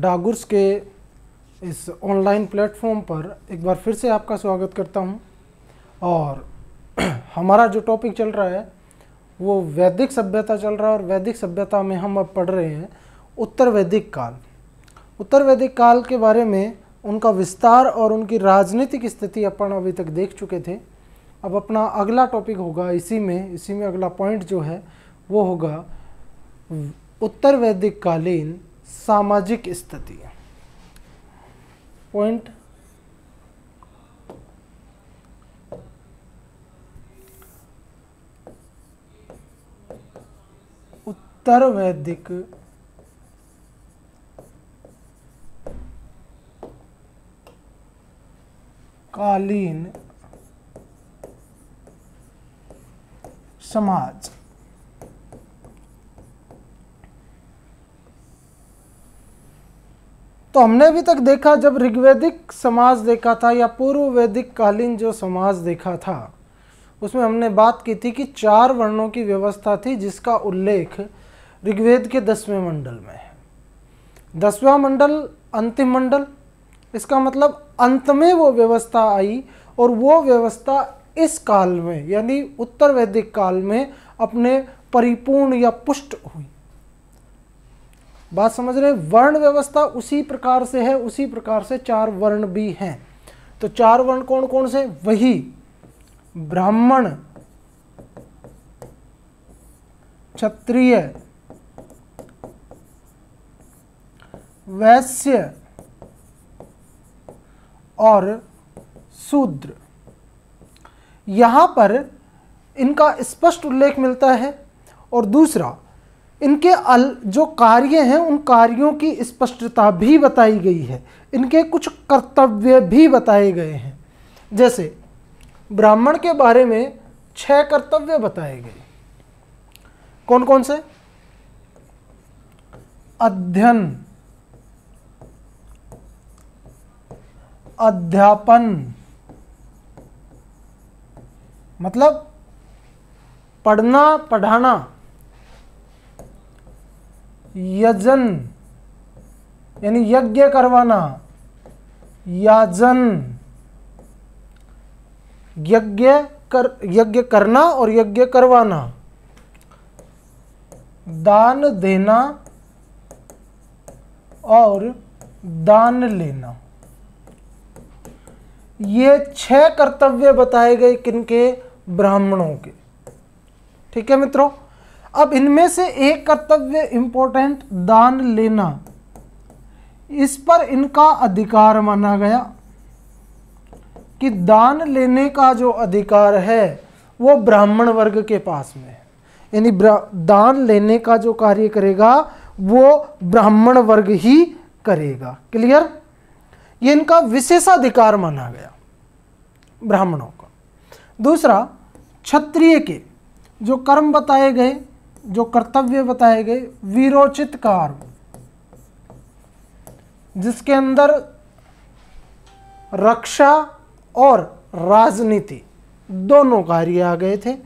डागुर्स के इस online platform पर एक बार फिर से आपका स्वागत करता हूं और हमारा जो टॉपिक चल रहा है वो वैदिक सभ्यता चल रहा है और वैदिक सभ्यता में हम अब पढ़ रहे हैं उत्तर वैदिक काल उत्तर वैदिक काल के बारे में उनका विस्तार और उनकी राजनीतिक स्थिति अपन अभी तक देख चुके थे अब अपना अगला टॉपिक होगा इसी में इसी में अगला पॉइंट जो है वो होगा उत्तर वैदिक कालीन सामाजिक स्थिति पॉइंट उत्तर वैदिक कालीन समाज तो हमने अभी तक देखा जब ऋग्वेदिक समाज देखा था या पूर्व वैदिक कालीन जो समाज देखा था उसमें हमने बात की थी कि चार वर्णों की व्यवस्था थी जिसका उल्लेख ऋग्वेद के दसवें मंडल में है दसवा मंडल अंतिम मंडल इसका मतलब अंत में वो व्यवस्था आई और वो व्यवस्था इस काल में यानी उत्तर वैदिक काल में अपने परिपूर्ण या पुष्ट हुई बात समझ रहे वर्ण व्यवस्था उसी प्रकार से है उसी प्रकार से चार वर्ण भी हैं तो चार वर्ण कौन कौन से वही ब्राह्मण क्षत्रिय वैश्य और शूद्र यहां पर इनका स्पष्ट उल्लेख मिलता है और दूसरा इनके अल जो कार्य हैं उन कार्यों की स्पष्टता भी बताई गई है इनके कुछ कर्तव्य भी बताए गए हैं जैसे ब्राह्मण के बारे में छह कर्तव्य बताए गए कौन कौन से अध्ययन अध्यापन मतलब पढ़ना पढ़ाना यजन यानी यज्ञ करवाना याजन यज्ञ कर यज्ञ करना और यज्ञ करवाना दान देना और दान लेना ये छह कर्तव्य बताए गए किनके ब्राह्मणों के ठीक है मित्रों अब इनमें से एक कर्तव्य इंपॉर्टेंट दान लेना इस पर इनका अधिकार माना गया कि दान लेने का जो अधिकार है वो ब्राह्मण वर्ग के पास में है यानी दान लेने का जो कार्य करेगा वो ब्राह्मण वर्ग ही करेगा क्लियर ये इनका विशेषाधिकार माना गया ब्राह्मणों का दूसरा क्षत्रिय के जो कर्म बताए गए जो कर्तव्य बताए गए विरोचित कार्य जिसके अंदर रक्षा और राजनीति दोनों कार्य आ गए थे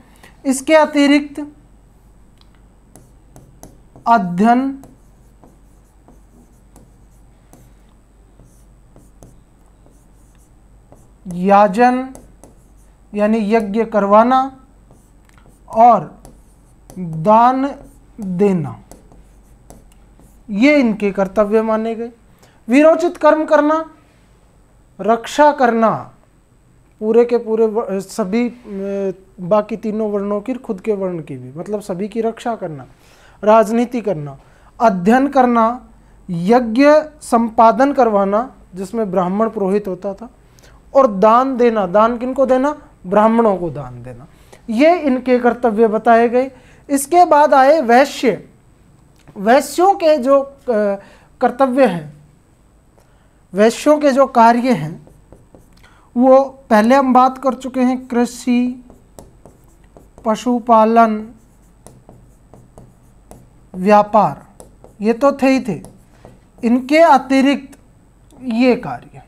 इसके अतिरिक्त अध्ययन याजन यानी यज्ञ करवाना और दान देना ये इनके कर्तव्य माने गए विरोचित कर्म करना रक्षा करना पूरे के पूरे सभी बाकी तीनों वर्णों की खुद के वर्ण की भी मतलब सभी की रक्षा करना राजनीति करना अध्ययन करना यज्ञ संपादन करवाना जिसमें ब्राह्मण पुरोहित होता था और दान देना दान किनको देना ब्राह्मणों को दान देना ये इनके कर्तव्य बताए गए इसके बाद आए वैश्य वैश्यों के जो कर्तव्य हैं वैश्यों के जो कार्य हैं वो पहले हम बात कर चुके हैं कृषि पशुपालन व्यापार ये तो थे ही थे इनके अतिरिक्त ये कार्य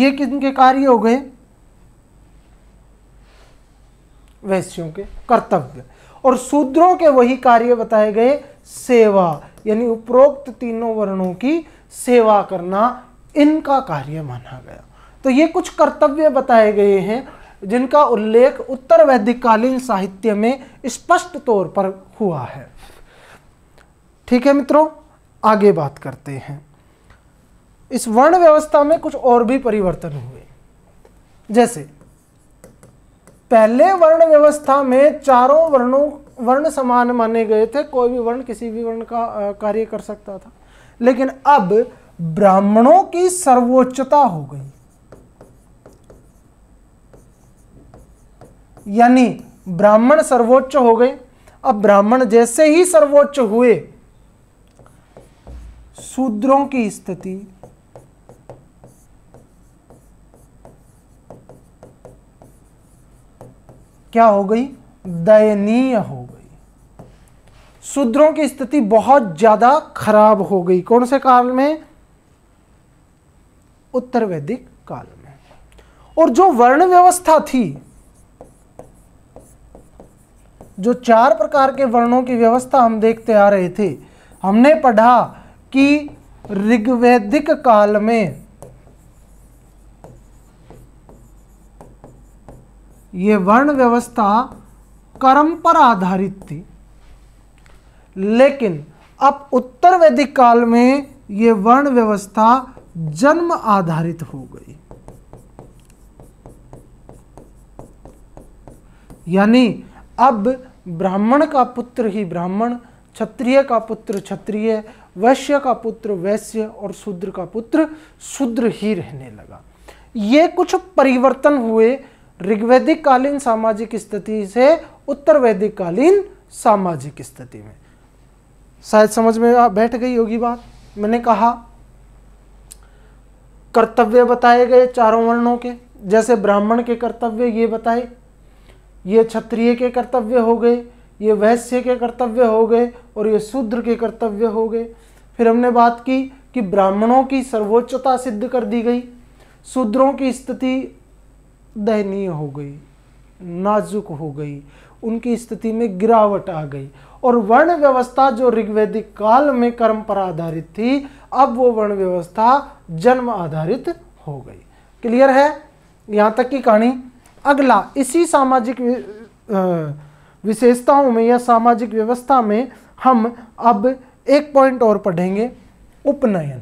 ये किन के कार्य हो गए वैश्यों के कर्तव्य और शूद्रों के वही कार्य बताए गए सेवा यानी उपरोक्त तीनों वर्णों की सेवा करना इनका कार्य माना गया तो ये कुछ कर्तव्य बताए गए हैं जिनका उल्लेख उत्तर वैदिक कालीन साहित्य में स्पष्ट तौर पर हुआ है ठीक है मित्रों आगे बात करते हैं इस वर्ण व्यवस्था में कुछ और भी परिवर्तन हुए जैसे पहले वर्ण व्यवस्था में चारों वर्णों वर्ण समान माने गए थे कोई भी वर्ण किसी भी वर्ण का कार्य कर सकता था लेकिन अब ब्राह्मणों की सर्वोच्चता हो गई यानी ब्राह्मण सर्वोच्च हो गए अब ब्राह्मण जैसे ही सर्वोच्च हुए शूद्रों की स्थिति क्या हो गई दयनीय हो गई शूद्रों की स्थिति बहुत ज़्यादा खराब हो गई कौन से काल में उत्तर वैदिक काल में और जो वर्ण व्यवस्था थी जो चार प्रकार के वर्णों की व्यवस्था हम देखते आ रहे थे हमने पढ़ा कि ऋग्वैदिक काल में ये वर्ण व्यवस्था कर्म पर आधारित थी लेकिन अब उत्तर वैदिक काल में ये वर्ण व्यवस्था जन्म आधारित हो गई यानी अब ब्राह्मण का पुत्र ही ब्राह्मण क्षत्रिय का पुत्र क्षत्रिय वैश्य का पुत्र वैश्य और शूद्र का पुत्र शूद्र ही रहने लगा ये कुछ परिवर्तन हुए ऋग्वैदिक कालीन सामाजिक स्थिति से उत्तर वैदिक कालीन सामाजिक स्थिति में शायद समझ में बैठ गई होगी बात मैंने कहा कर्तव्य बताए गए चारों वर्णों के जैसे ब्राह्मण के कर्तव्य ये बताए ये क्षत्रिय के कर्तव्य हो गए ये वैश्य के कर्तव्य हो गए और ये शूद्र के कर्तव्य हो गए फिर हमने बात की कि ब्राह्मणों की सर्वोच्चता सिद्ध कर दी गई शूद्रों की स्थिति दयनीय हो गई नाजुक हो गई उनकी स्थिति में गिरावट आ गई और वर्ण व्यवस्था जो ऋग्वेदिक काल में कर्म पर आधारित थी अब वो वर्ण व्यवस्था जन्म आधारित हो गई क्लियर है यहाँ तक की कहानी अगला इसी सामाजिक विशेषताओं में या सामाजिक व्यवस्था में हम अब एक पॉइंट और पढ़ेंगे उपनयन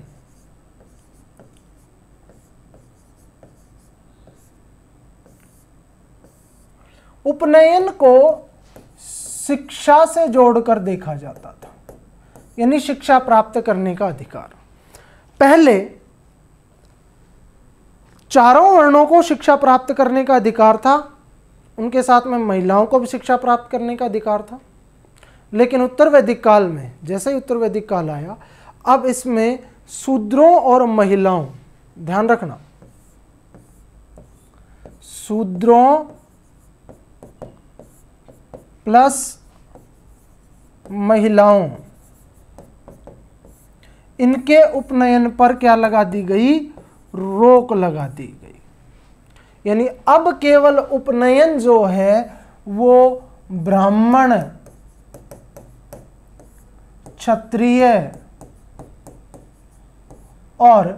उपनयन को शिक्षा से जोड़कर देखा जाता था यानी शिक्षा प्राप्त करने का अधिकार पहले चारों वर्णों को शिक्षा प्राप्त करने का अधिकार था उनके साथ में महिलाओं को भी शिक्षा प्राप्त करने का अधिकार था लेकिन उत्तर वैदिक काल में जैसे ही उत्तर वैदिक काल आया अब इसमें शूद्रों और महिलाओं ध्यान रखना शूद्रों प्लस महिलाओं इनके उपनयन पर क्या लगा दी गई रोक लगा दी गई यानी अब केवल उपनयन जो है वो ब्राह्मण क्षत्रिय और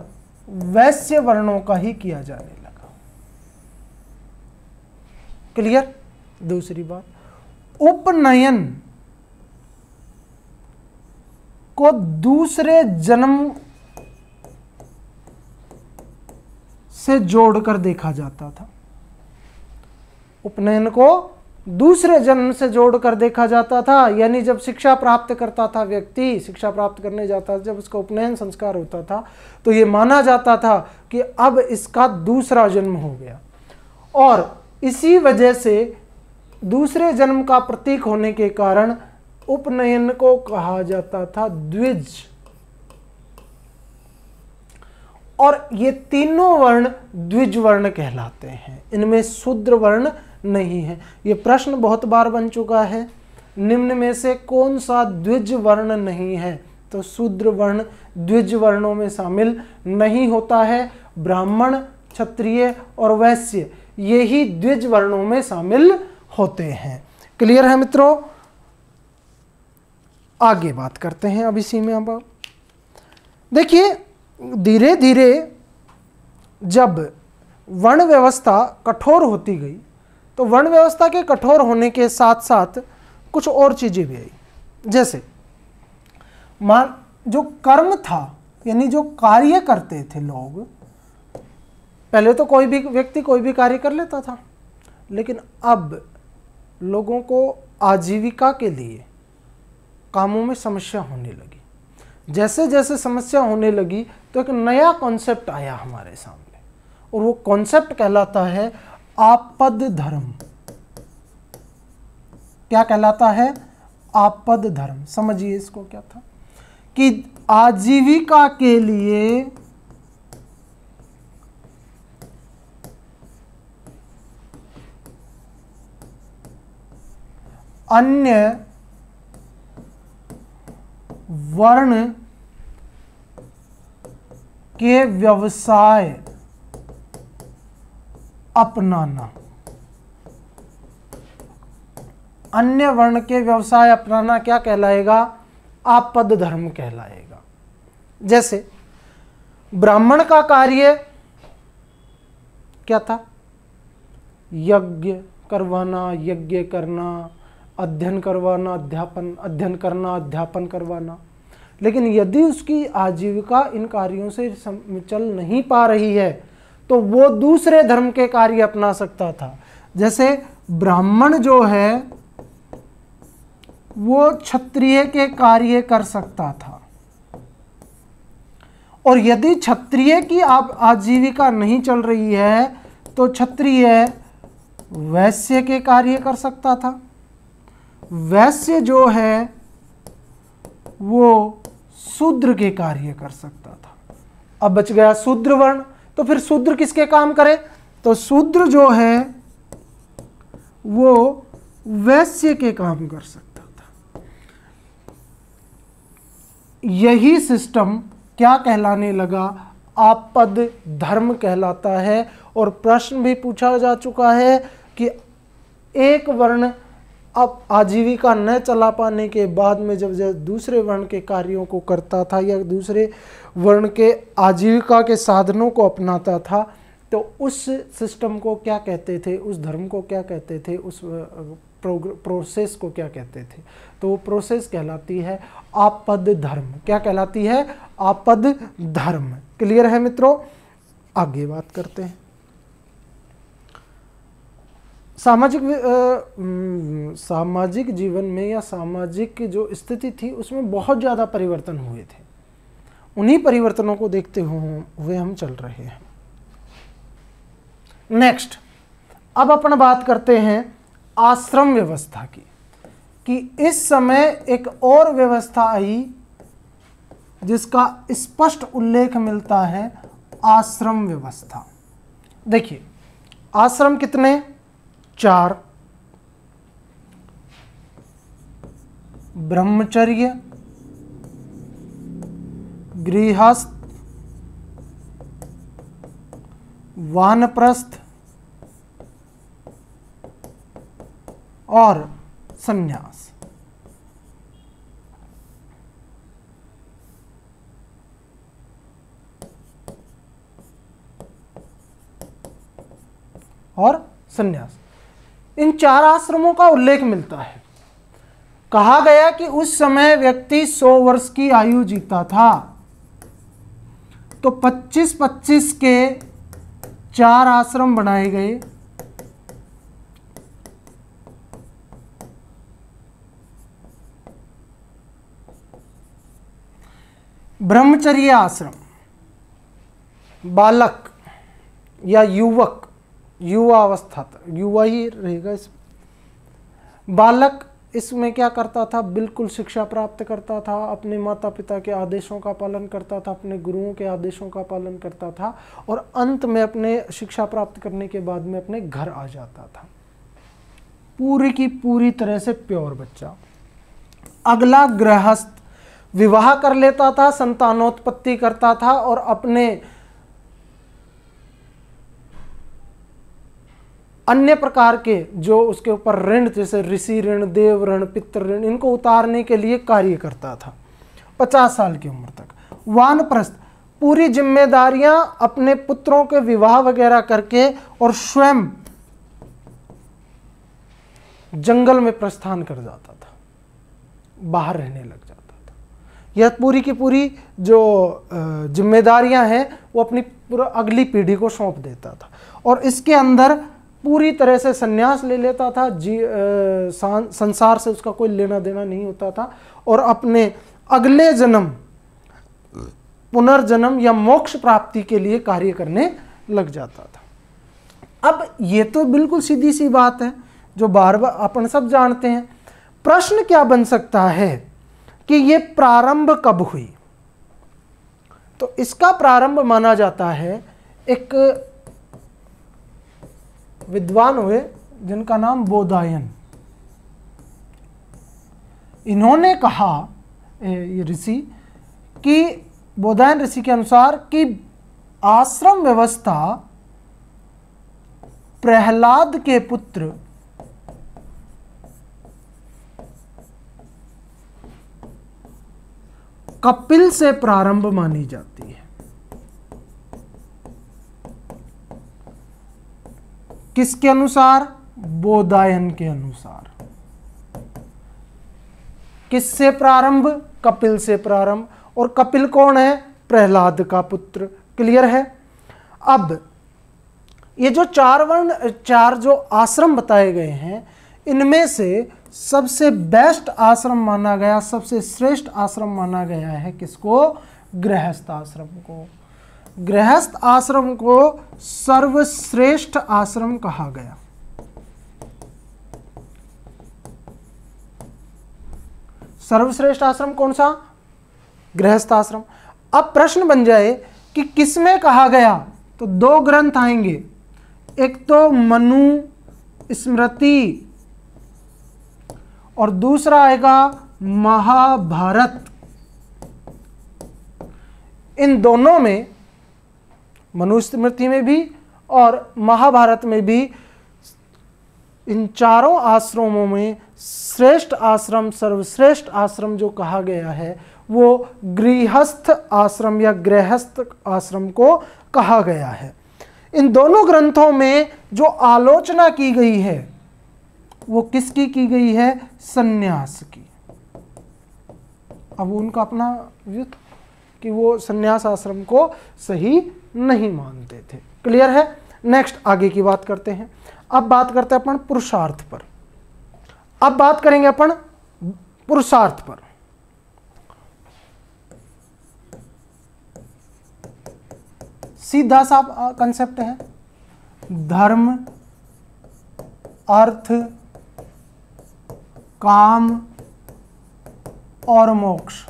वैश्य वर्णों का ही किया जाने लगा क्लियर दूसरी बात उपनयन को दूसरे जन्म से जोड़कर देखा जाता था उपनयन को दूसरे जन्म से जोड़कर देखा जाता था यानी जब शिक्षा प्राप्त करता था व्यक्ति शिक्षा प्राप्त करने जाता था जब उसका उपनयन संस्कार होता था तो यह माना जाता था कि अब इसका दूसरा जन्म हो गया और इसी वजह से दूसरे जन्म का प्रतीक होने के कारण उपनयन को कहा जाता था द्विज और ये तीनों वर्ण द्विज वर्ण कहलाते हैं इनमें शूद्र वर्ण नहीं है ये प्रश्न बहुत बार बन चुका है निम्न में से कौन सा द्विज वर्ण नहीं है तो शूद्र वर्ण द्विज वर्णों में शामिल नहीं होता है ब्राह्मण क्षत्रिय और वैश्य यही द्विज वर्णों में शामिल होते हैं क्लियर है मित्रों आगे बात करते हैं अब इसी में अब देखिए धीरे धीरे जब वर्ण व्यवस्था कठोर होती गई तो वर्ण व्यवस्था के कठोर होने के साथ साथ कुछ और चीज़ें भी आई जैसे मान जो कर्म था यानी जो कार्य करते थे लोग पहले तो कोई भी व्यक्ति कोई भी कार्य कर लेता था लेकिन अब लोगों को आजीविका के लिए कामों में समस्या होने लगी जैसे जैसे समस्या होने लगी तो एक नया कॉन्सेप्ट आया हमारे सामने और वो कॉन्सेप्ट कहलाता है आपद धर्म क्या कहलाता है आपद धर्म समझिए इसको क्या था कि आजीविका के लिए अन्य वर्ण के व्यवसाय अपनाना अन्य वर्ण के व्यवसाय अपनाना क्या कहलाएगा आपद धर्म कहलाएगा जैसे ब्राह्मण का कार्य क्या था यज्ञ करवाना यज्ञ करना अध्ययन करवाना अध्यापन अध्ययन करना अध्यापन करवाना लेकिन यदि उसकी आजीविका इन कार्यों से चल नहीं पा रही है तो वो दूसरे धर्म के कार्य अपना सकता था जैसे ब्राह्मण जो है वो क्षत्रिय के कार्य कर सकता था और यदि क्षत्रिय की आप आजीविका नहीं चल रही है तो क्षत्रिय वैश्य के कार्य कर सकता था वैश्य जो है वो शूद्र के कार्य कर सकता था अब बच गया शूद्र वर्ण तो फिर शूद्र किसके काम करे तो शूद्र जो है वो वैश्य के काम कर सकता था यही सिस्टम क्या कहलाने लगा आपद धर्म कहलाता है और प्रश्न भी पूछा जा चुका है कि एक वर्ण अब आजीविका न चला पाने के बाद में जब जब दूसरे वर्ण के कार्यों को करता था या दूसरे वर्ण के आजीविका के साधनों को अपनाता था तो उस सिस्टम को क्या कहते थे उस धर्म को क्या कहते थे उस प्रोसेस को क्या कहते थे तो वो प्रोसेस कहलाती है आपद धर्म क्या कहलाती है आपद धर्म क्लियर है मित्रों आगे बात करते हैं सामाजिक सामाजिक जीवन में या सामाजिक जो स्थिति थी उसमें बहुत ज़्यादा परिवर्तन हुए थे उन्हीं परिवर्तनों को देखते हुए हम चल रहे हैं नेक्स्ट अब अपन बात करते हैं आश्रम व्यवस्था की कि इस समय एक और व्यवस्था आई जिसका स्पष्ट उल्लेख मिलता है आश्रम व्यवस्था देखिए आश्रम कितने चार ब्रह्मचर्य गृहस्थ वानप्रस्थ और संन्यास और संन्यास इन चार आश्रमों का उल्लेख मिलता है कहा गया कि उस समय व्यक्ति 100 वर्ष की आयु जीता था तो 25-25 के चार आश्रम बनाए गए ब्रह्मचर्य आश्रम बालक या युवक युवा अवस्था था युवा ही रहेगा इसमें बालक इसमें क्या करता था बिल्कुल शिक्षा प्राप्त करता था अपने माता पिता के आदेशों का पालन करता था अपने गुरुओं के आदेशों का पालन करता था और अंत में अपने शिक्षा प्राप्त करने के बाद में अपने घर आ जाता था पूरी की पूरी तरह से प्योर बच्चा अगला गृहस्थ विवाह कर लेता था संतानोत्पत्ति करता था और अपने अन्य प्रकार के जो उसके ऊपर ऋण जैसे ऋषि ऋण देव ऋण पितृ ऋण इनको उतारने के लिए कार्य करता था पचास साल की उम्र तक वानप्रस्थ पूरी जिम्मेदारियां अपने पुत्रों के विवाह वगैरह करके और स्वयं जंगल में प्रस्थान कर जाता था बाहर रहने लग जाता था यह पूरी की पूरी जो जिम्मेदारियां हैं वो अपनी पूरा अगली पीढ़ी को सौंप देता था और इसके अंदर पूरी तरह से संन्यास ले लेता था जी आ, संसार से उसका कोई लेना देना नहीं होता था और अपने अगले जन्म पुनर्जन्म या मोक्ष प्राप्ति के लिए कार्य करने लग जाता था अब ये तो बिल्कुल सीधी सी बात है जो बार बार अपन सब जानते हैं प्रश्न क्या बन सकता है कि ये प्रारंभ कब हुई तो इसका प्रारंभ माना जाता है एक विद्वान हुए जिनका नाम बोधायन इन्होंने कहा ये ऋषि कि बोधायन ऋषि के अनुसार कि आश्रम व्यवस्था प्रहलाद के पुत्र कपिल से प्रारंभ मानी जाती है किसके अनुसार बोधायन के अनुसार किससे प्रारंभ कपिल से प्रारंभ और कपिल कौन है प्रहलाद का पुत्र क्लियर है अब ये जो चार वर्ण चार जो आश्रम बताए गए हैं इनमें से सबसे बेस्ट आश्रम माना गया सबसे श्रेष्ठ आश्रम माना गया है किसको गृहस्थ आश्रम को गृहस्थ आश्रम को सर्वश्रेष्ठ आश्रम कहा गया सर्वश्रेष्ठ आश्रम कौन सा गृहस्थ आश्रम अब प्रश्न बन जाए कि किसमें कहा गया तो दो ग्रंथ आएंगे एक तो मनु स्मृति और दूसरा आएगा महाभारत इन दोनों में मनुस्मृति में भी और महाभारत में भी इन चारों आश्रमों में श्रेष्ठ आश्रम सर्वश्रेष्ठ आश्रम जो कहा गया है वो गृहस्थ आश्रम या गृहस्थ आश्रम को कहा गया है इन दोनों ग्रंथों में जो आलोचना की गई है वो किसकी की गई है सन्यास की अब उनका अपना युद्ध कि वो सन्यास आश्रम को सही नहीं मानते थे क्लियर है नेक्स्ट आगे की बात करते हैं अब बात करते हैं अपन पुरुषार्थ पर अब बात करेंगे अपन पुरुषार्थ पर सीधा सा कंसेप्ट है धर्म अर्थ काम और मोक्ष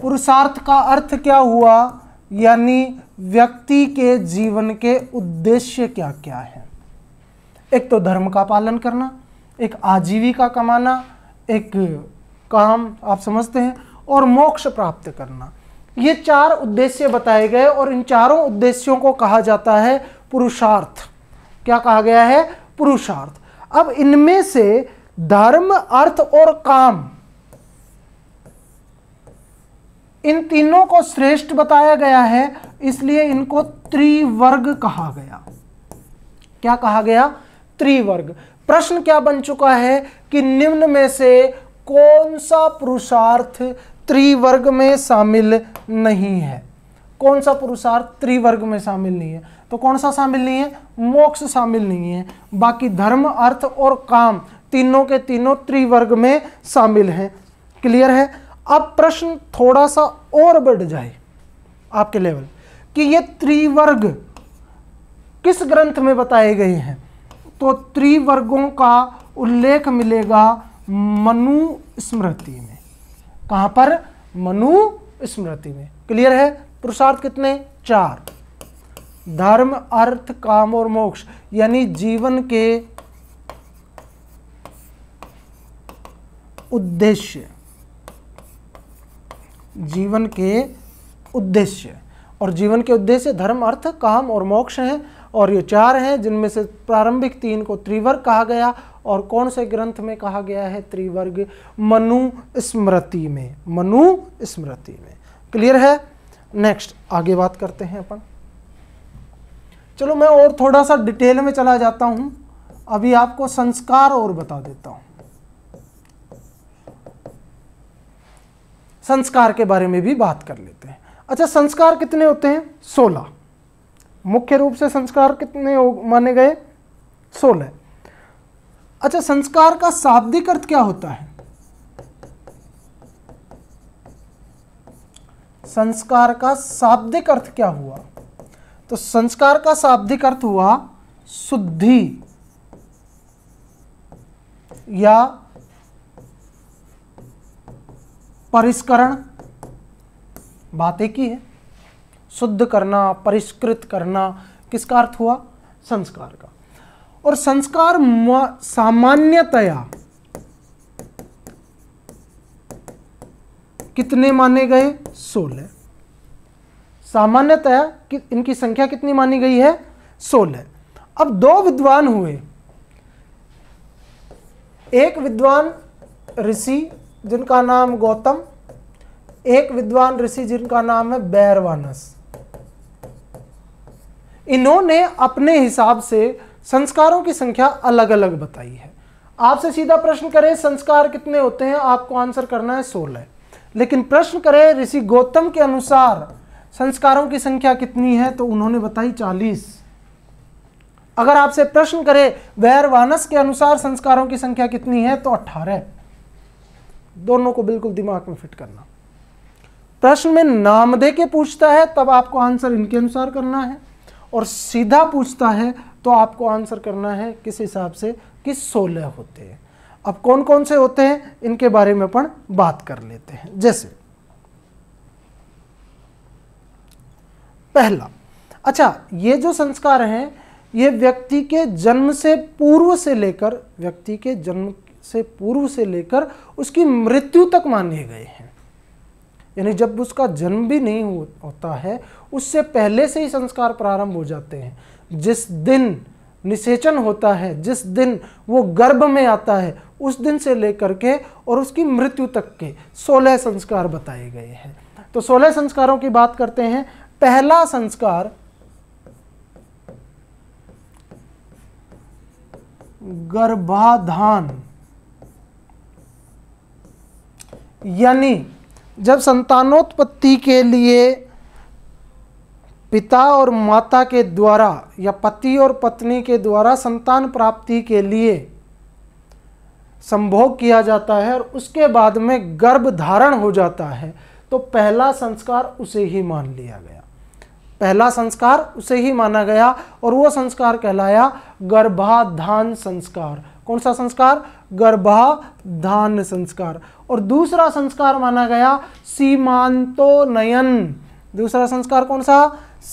पुरुषार्थ का अर्थ क्या हुआ यानी व्यक्ति के जीवन के उद्देश्य क्या क्या है एक तो धर्म का पालन करना एक आजीविका कमाना एक काम आप समझते हैं और मोक्ष प्राप्त करना ये चार उद्देश्य बताए गए और इन चारों उद्देश्यों को कहा जाता है पुरुषार्थ क्या कहा गया है पुरुषार्थ अब इनमें से धर्म अर्थ और काम इन तीनों को श्रेष्ठ बताया गया है इसलिए इनको त्रिवर्ग कहा गया क्या कहा गया त्रिवर्ग प्रश्न क्या बन चुका है कि निम्न में से कौन सा पुरुषार्थ त्रिवर्ग में शामिल नहीं है कौन सा पुरुषार्थ त्रिवर्ग में शामिल नहीं है तो कौन सा शामिल नहीं है मोक्ष शामिल नहीं है बाकी धर्म अर्थ और काम तीनों के तीनों त्रिवर्ग में शामिल हैं क्लियर है अब प्रश्न थोड़ा सा और बढ़ जाए आपके लेवल कि ये त्रिवर्ग किस ग्रंथ में बताए गए हैं तो त्रिवर्गों का उल्लेख मिलेगा मनु स्मृति में कहां पर मनु स्मृति में क्लियर है पुरुषार्थ कितने चार धर्म अर्थ काम और मोक्ष यानी जीवन के उद्देश्य जीवन के उद्देश्य और जीवन के उद्देश्य धर्म अर्थ काम और मोक्ष हैं और ये चार हैं जिनमें से प्रारंभिक तीन को त्रिवर्ग कहा गया और कौन से ग्रंथ में कहा गया है त्रिवर्ग मनु स्मृति में मनु स्मृति में क्लियर है नेक्स्ट आगे बात करते हैं अपन चलो मैं और थोड़ा सा डिटेल में चला जाता हूँ अभी आपको संस्कार और बता देता हूँ संस्कार के बारे में भी बात कर लेते हैं अच्छा संस्कार कितने होते हैं सोलह मुख्य रूप से संस्कार कितने माने गए सोलह अच्छा संस्कार का शाब्दिक अर्थ क्या होता है संस्कार का शाब्दिक अर्थ क्या हुआ तो संस्कार का शाब्दिक अर्थ हुआ शुद्धि या परिष्करण बात एक ही है शुद्ध करना परिष्कृत करना किसका अर्थ हुआ संस्कार का और संस्कार सामान्यतया कितने माने गए सोलह सामान्यतया कि इनकी संख्या कितनी मानी गई है सोलह अब दो विद्वान हुए एक विद्वान ऋषि जिनका नाम गौतम एक विद्वान ऋषि जिनका नाम है बैरवानस इन्होंने अपने हिसाब से संस्कारों की संख्या अलग अलग बताई है आपसे सीधा प्रश्न करें संस्कार कितने होते हैं आपको आंसर करना है सोलह लेकिन प्रश्न करें ऋषि गौतम के अनुसार संस्कारों की संख्या कितनी है तो उन्होंने बताई चालीस अगर आपसे प्रश्न करें वैरवानस के अनुसार संस्कारों की संख्या कितनी है तो अट्ठारह दोनों को बिल्कुल दिमाग में फिट करना प्रश्न में नाम दे के पूछता है तब आपको आंसर इनके अनुसार करना है और सीधा पूछता है तो आपको आंसर करना है किस हिसाब से कि सोलह होते हैं अब कौन कौन से होते हैं इनके बारे में अपन बात कर लेते हैं जैसे पहला अच्छा ये जो संस्कार हैं ये व्यक्ति के जन्म से पूर्व से लेकर व्यक्ति के जन्म से पूर्व से लेकर उसकी मृत्यु तक माने गए हैं यानी जब उसका जन्म भी नहीं होता है उससे पहले से ही संस्कार प्रारंभ हो जाते हैं जिस दिन निषेचन होता है जिस दिन वो गर्भ में आता है उस दिन से लेकर के और उसकी मृत्यु तक के सोलह संस्कार बताए गए हैं तो सोलह संस्कारों की बात करते हैं पहला संस्कार गर्भाधान यानी जब संतानोत्पत्ति के लिए पिता और माता के द्वारा या पति और पत्नी के द्वारा संतान प्राप्ति के लिए संभोग किया जाता है और उसके बाद में गर्भ धारण हो जाता है तो पहला संस्कार उसे ही मान लिया गया पहला संस्कार उसे ही माना गया और वो संस्कार कहलाया गर्भाधान संस्कार कौन सा संस्कार गर्भाधान संस्कार और दूसरा संस्कार माना गया सीमांतो नयन दूसरा संस्कार कौन सा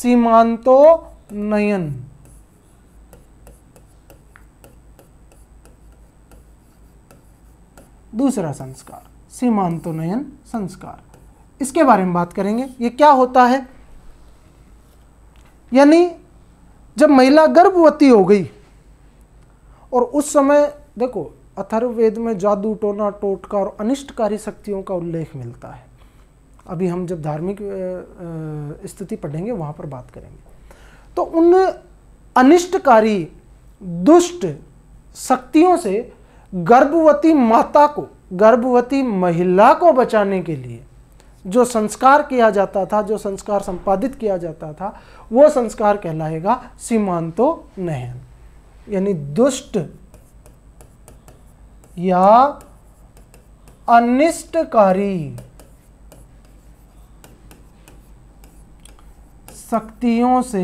सीमांतो नयन दूसरा संस्कार सीमांतोनयन संस्कार इसके बारे में बात करेंगे ये क्या होता है यानी जब महिला गर्भवती हो गई और उस समय देखो अथर्ववेद में जादू टोना टोटका और अनिष्टकारी शक्तियों का उल्लेख मिलता है अभी हम जब धार्मिक स्थिति पढ़ेंगे वहाँ पर बात करेंगे तो उन अनिष्टकारी दुष्ट शक्तियों से गर्भवती माता को गर्भवती महिला को बचाने के लिए जो संस्कार किया जाता था जो संस्कार संपादित किया जाता था वो संस्कार कहलाएगा सीमांतो नहन यानी दुष्ट या अनिष्टकारी शक्तियों से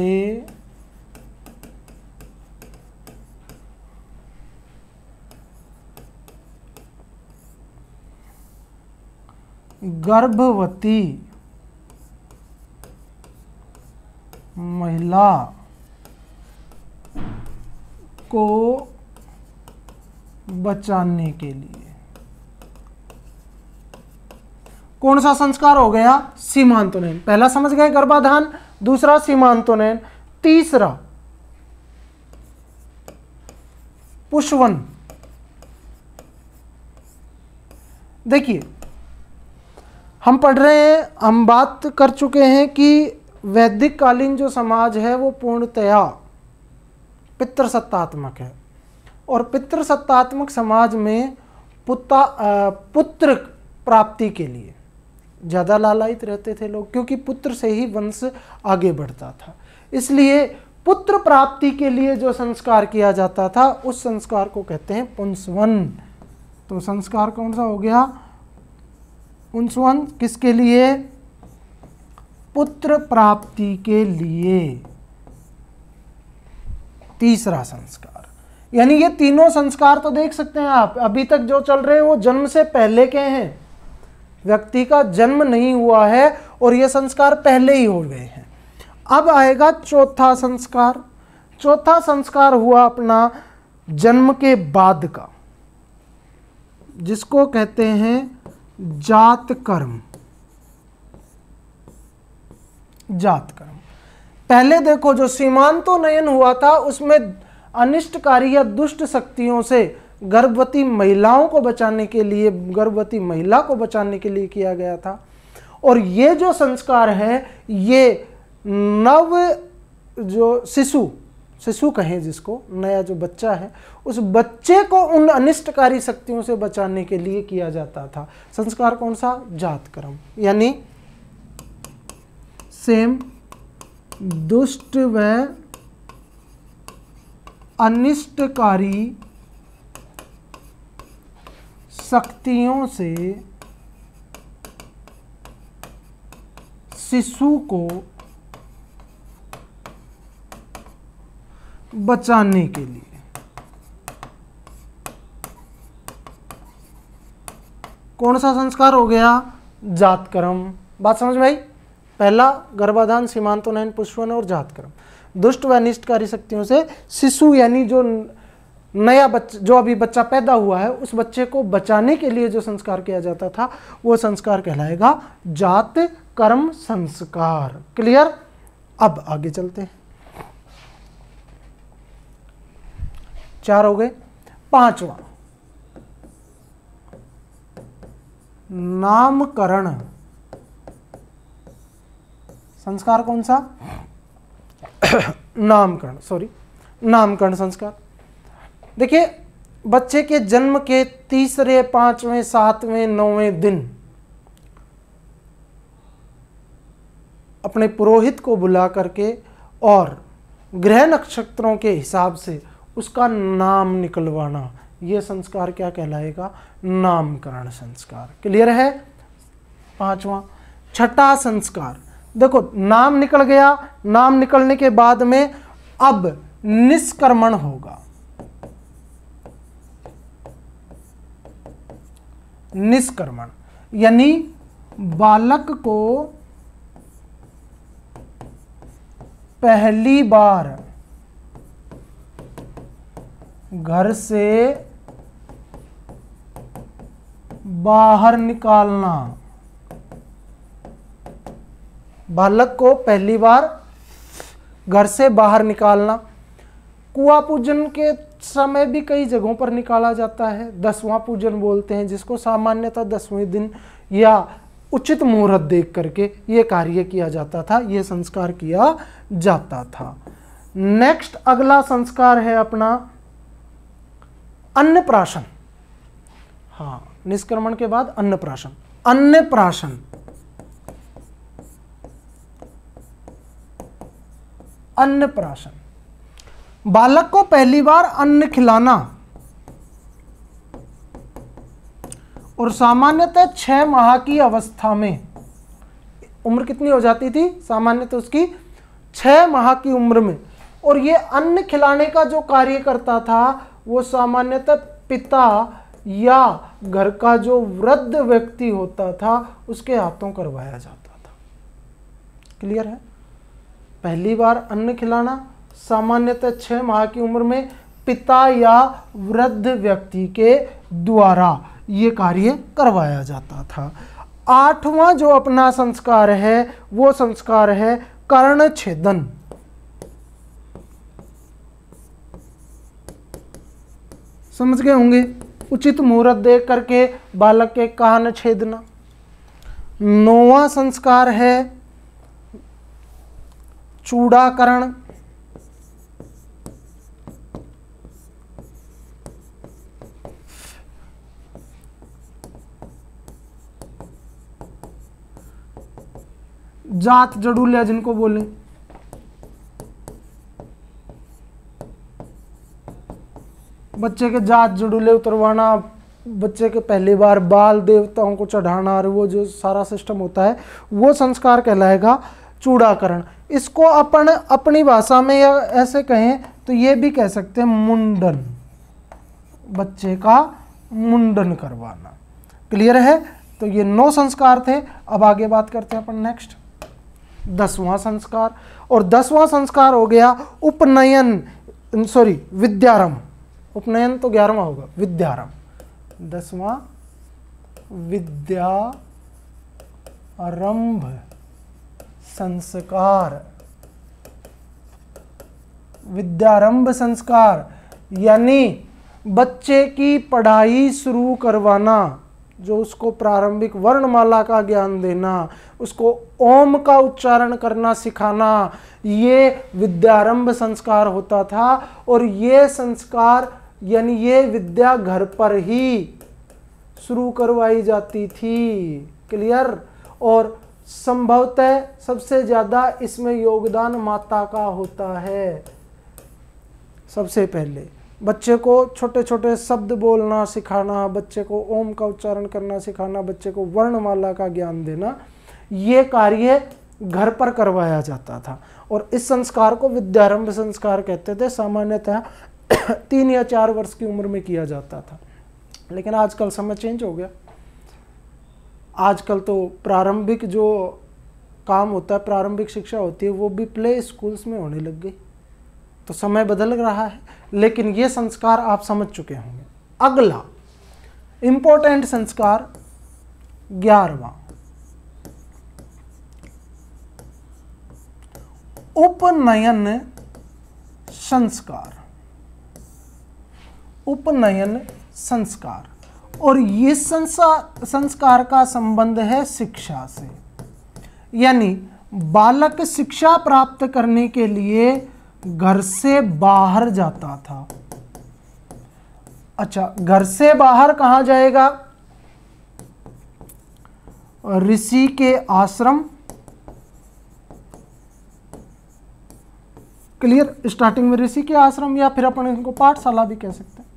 गर्भवती महिला को बचाने के लिए कौन सा संस्कार हो गया सीमांतोनयन पहला समझ गए गर्भाधान दूसरा सीमांतोनयन तीसरा पुष्वन देखिए हम पढ़ रहे हैं हम बात कर चुके हैं कि वैदिक कालीन जो समाज है वो पूर्णतया पितृसत्तात्मक है और पितृसत्तात्मक समाज में पुता पुत्र प्राप्ति के लिए ज़्यादा लालायित रहते थे लोग क्योंकि पुत्र से ही वंश आगे बढ़ता था इसलिए पुत्र प्राप्ति के लिए जो संस्कार किया जाता था उस संस्कार को कहते हैं पुंसवन तो संस्कार कौन सा हो गया पुंसवन किसके लिए पुत्र प्राप्ति के लिए तीसरा संस्कार यानी ये तीनों संस्कार तो देख सकते हैं आप अभी तक जो चल रहे हैं वो जन्म से पहले के हैं व्यक्ति का जन्म नहीं हुआ है और ये संस्कार पहले ही हो गए हैं अब आएगा चौथा संस्कार चौथा संस्कार हुआ अपना जन्म के बाद का जिसको कहते हैं जात कर्म जात कर्म पहले देखो जो सीमांतोनयन नयन हुआ था उसमें अनिष्टकारी या दुष्ट शक्तियों से गर्भवती महिलाओं को बचाने के लिए गर्भवती महिला को बचाने के लिए किया गया था और ये जो संस्कार है ये नव जो शिशु शिशु कहें जिसको नया जो बच्चा है उस बच्चे को उन अनिष्टकारी शक्तियों से बचाने के लिए किया जाता था संस्कार कौन सा जात कर्म यानी सेम दुष्ट व अनिष्टकारी शक्तियों से शिशु को बचाने के लिए कौन सा संस्कार हो गया जातकर्म बात समझ में आई पहला गर्भाधान सीमांतोनयन पुष्पन और जातकर्म दुष्ट व निष्ठकारी शक्तियों से शिशु यानी जो नया बच्चा जो अभी बच्चा पैदा हुआ है उस बच्चे को बचाने के लिए जो संस्कार किया जाता था वो संस्कार कहलाएगा जात कर्म संस्कार क्लियर अब आगे चलते हैं चार हो गए पांचवा नामकरण संस्कार कौन सा नामकरण सॉरी नामकरण संस्कार देखिए बच्चे के जन्म के तीसरे पांचवें सातवें नौवें दिन अपने पुरोहित को बुला करके और ग्रह नक्षत्रों के हिसाब से उसका नाम निकलवाना यह संस्कार क्या कहलाएगा नामकरण संस्कार क्लियर है पांचवा छठा संस्कार देखो नाम निकल गया नाम निकलने के बाद में अब निष्कर्मण होगा निष्कर्मण यानी बालक को पहली बार घर से बाहर निकालना बालक को पहली बार घर से बाहर निकालना कुआ पूजन के समय भी कई जगहों पर निकाला जाता है दसवां पूजन बोलते हैं जिसको सामान्यतः दसवें दिन या उचित मुहूर्त देख करके ये कार्य किया जाता था ये संस्कार किया जाता था नेक्स्ट अगला संस्कार है अपना अन्न प्राशन हाँ निष्क्रमण के बाद अन्न प्राशन अन्न प्राशन अन्न प्राशन बालक को पहली बार अन्न खिलाना और सामान्यतः छह माह की अवस्था में उम्र कितनी हो जाती थी सामान्यतः उसकी छह माह की उम्र में और ये अन्न खिलाने का जो कार्य करता था वो सामान्यतः पिता या घर का जो वृद्ध व्यक्ति होता था उसके हाथों करवाया जाता था क्लियर है पहली बार अन्न खिलाना सामान्यतः छः माह की उम्र में पिता या वृद्ध व्यक्ति के द्वारा ये कार्य करवाया जाता था आठवां जो अपना संस्कार है वो संस्कार है कर्ण छेदन समझ गए होंगे उचित मुहूर्त देख करके बालक के कान छेदना नौवा संस्कार है चूड़ाकरण जात जड़ूलिया जिनको बोले बच्चे के जात जड़ूले उतरवाना बच्चे के पहली बार बाल देवताओं को चढ़ाना और वो जो सारा सिस्टम होता है वो संस्कार कहलाएगा चूड़ाकरण इसको अपन अपनी भाषा में या ऐसे कहें तो ये भी कह सकते हैं मुंडन बच्चे का मुंडन करवाना क्लियर है तो ये नौ संस्कार थे अब आगे बात करते हैं अपन नेक्स्ट दसवां संस्कार और दसवां संस्कार हो गया उपनयन सॉरी विद्यारंभ उपनयन तो ग्यारहवा होगा विद्यारंभ दसवां विद्या आरंभ संस्कार विद्यारंभ संस्कार यानी बच्चे की पढ़ाई शुरू करवाना जो उसको प्रारंभिक वर्णमाला का ज्ञान देना उसको ओम का उच्चारण करना सिखाना ये विद्यारंभ संस्कार होता था और ये संस्कार यानी ये विद्या घर पर ही शुरू करवाई जाती थी क्लियर और संभवतः सबसे ज़्यादा इसमें योगदान माता का होता है सबसे पहले बच्चे को छोटे छोटे शब्द बोलना सिखाना बच्चे को ओम का उच्चारण करना सिखाना बच्चे को वर्णमाला का ज्ञान देना ये कार्य घर पर करवाया जाता था और इस संस्कार को विद्यारंभ संस्कार कहते थे सामान्यतः तीन या चार वर्ष की उम्र में किया जाता था लेकिन आजकल समय चेंज हो गया आजकल तो प्रारंभिक जो काम होता है प्रारंभिक शिक्षा होती है वो भी प्ले स्कूल्स में होने लग गई तो समय बदल रहा है लेकिन ये संस्कार आप समझ चुके होंगे अगला इम्पोर्टेंट संस्कार ग्यारहवा उपनयन संस्कार उपनयन संस्कार और ये संस्कार का संबंध है शिक्षा से यानी बालक शिक्षा प्राप्त करने के लिए घर से बाहर जाता था अच्छा घर से बाहर कहा जाएगा ऋषि के आश्रम क्लियर स्टार्टिंग में ऋषि के आश्रम या फिर अपन इनको पाठशाला भी कह सकते हैं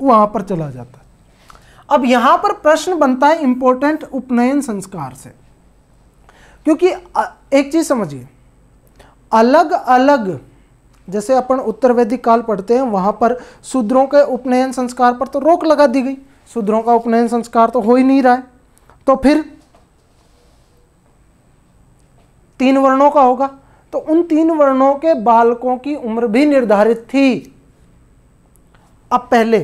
वहां पर चला जाता है अब यहां पर प्रश्न बनता है इंपॉर्टेंट उपनयन संस्कार से क्योंकि एक चीज़ समझिए अलग अलग जैसे अपन उत्तर वैदिक काल पढ़ते हैं वहां पर शूद्रों के उपनयन संस्कार पर तो रोक लगा दी गई शूद्रों का उपनयन संस्कार तो हो ही नहीं रहा है तो फिर तीन वर्णों का होगा तो उन तीन वर्णों के बालकों की उम्र भी निर्धारित थी अब पहले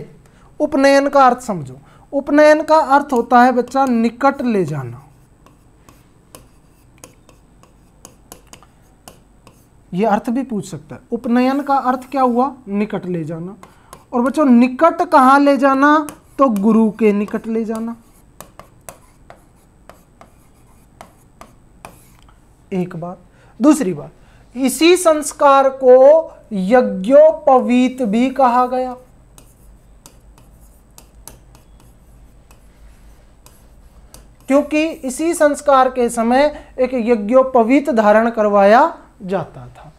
उपनयन का अर्थ समझो उपनयन का अर्थ होता है बच्चा निकट ले जाना ये अर्थ भी पूछ सकता है उपनयन का अर्थ क्या हुआ निकट ले जाना और बच्चों निकट कहां ले जाना तो गुरु के निकट ले जाना एक बात दूसरी बात इसी संस्कार को यज्ञोपवीत भी कहा गया क्योंकि इसी संस्कार के समय एक यज्ञोपवीत धारण करवाया जाता था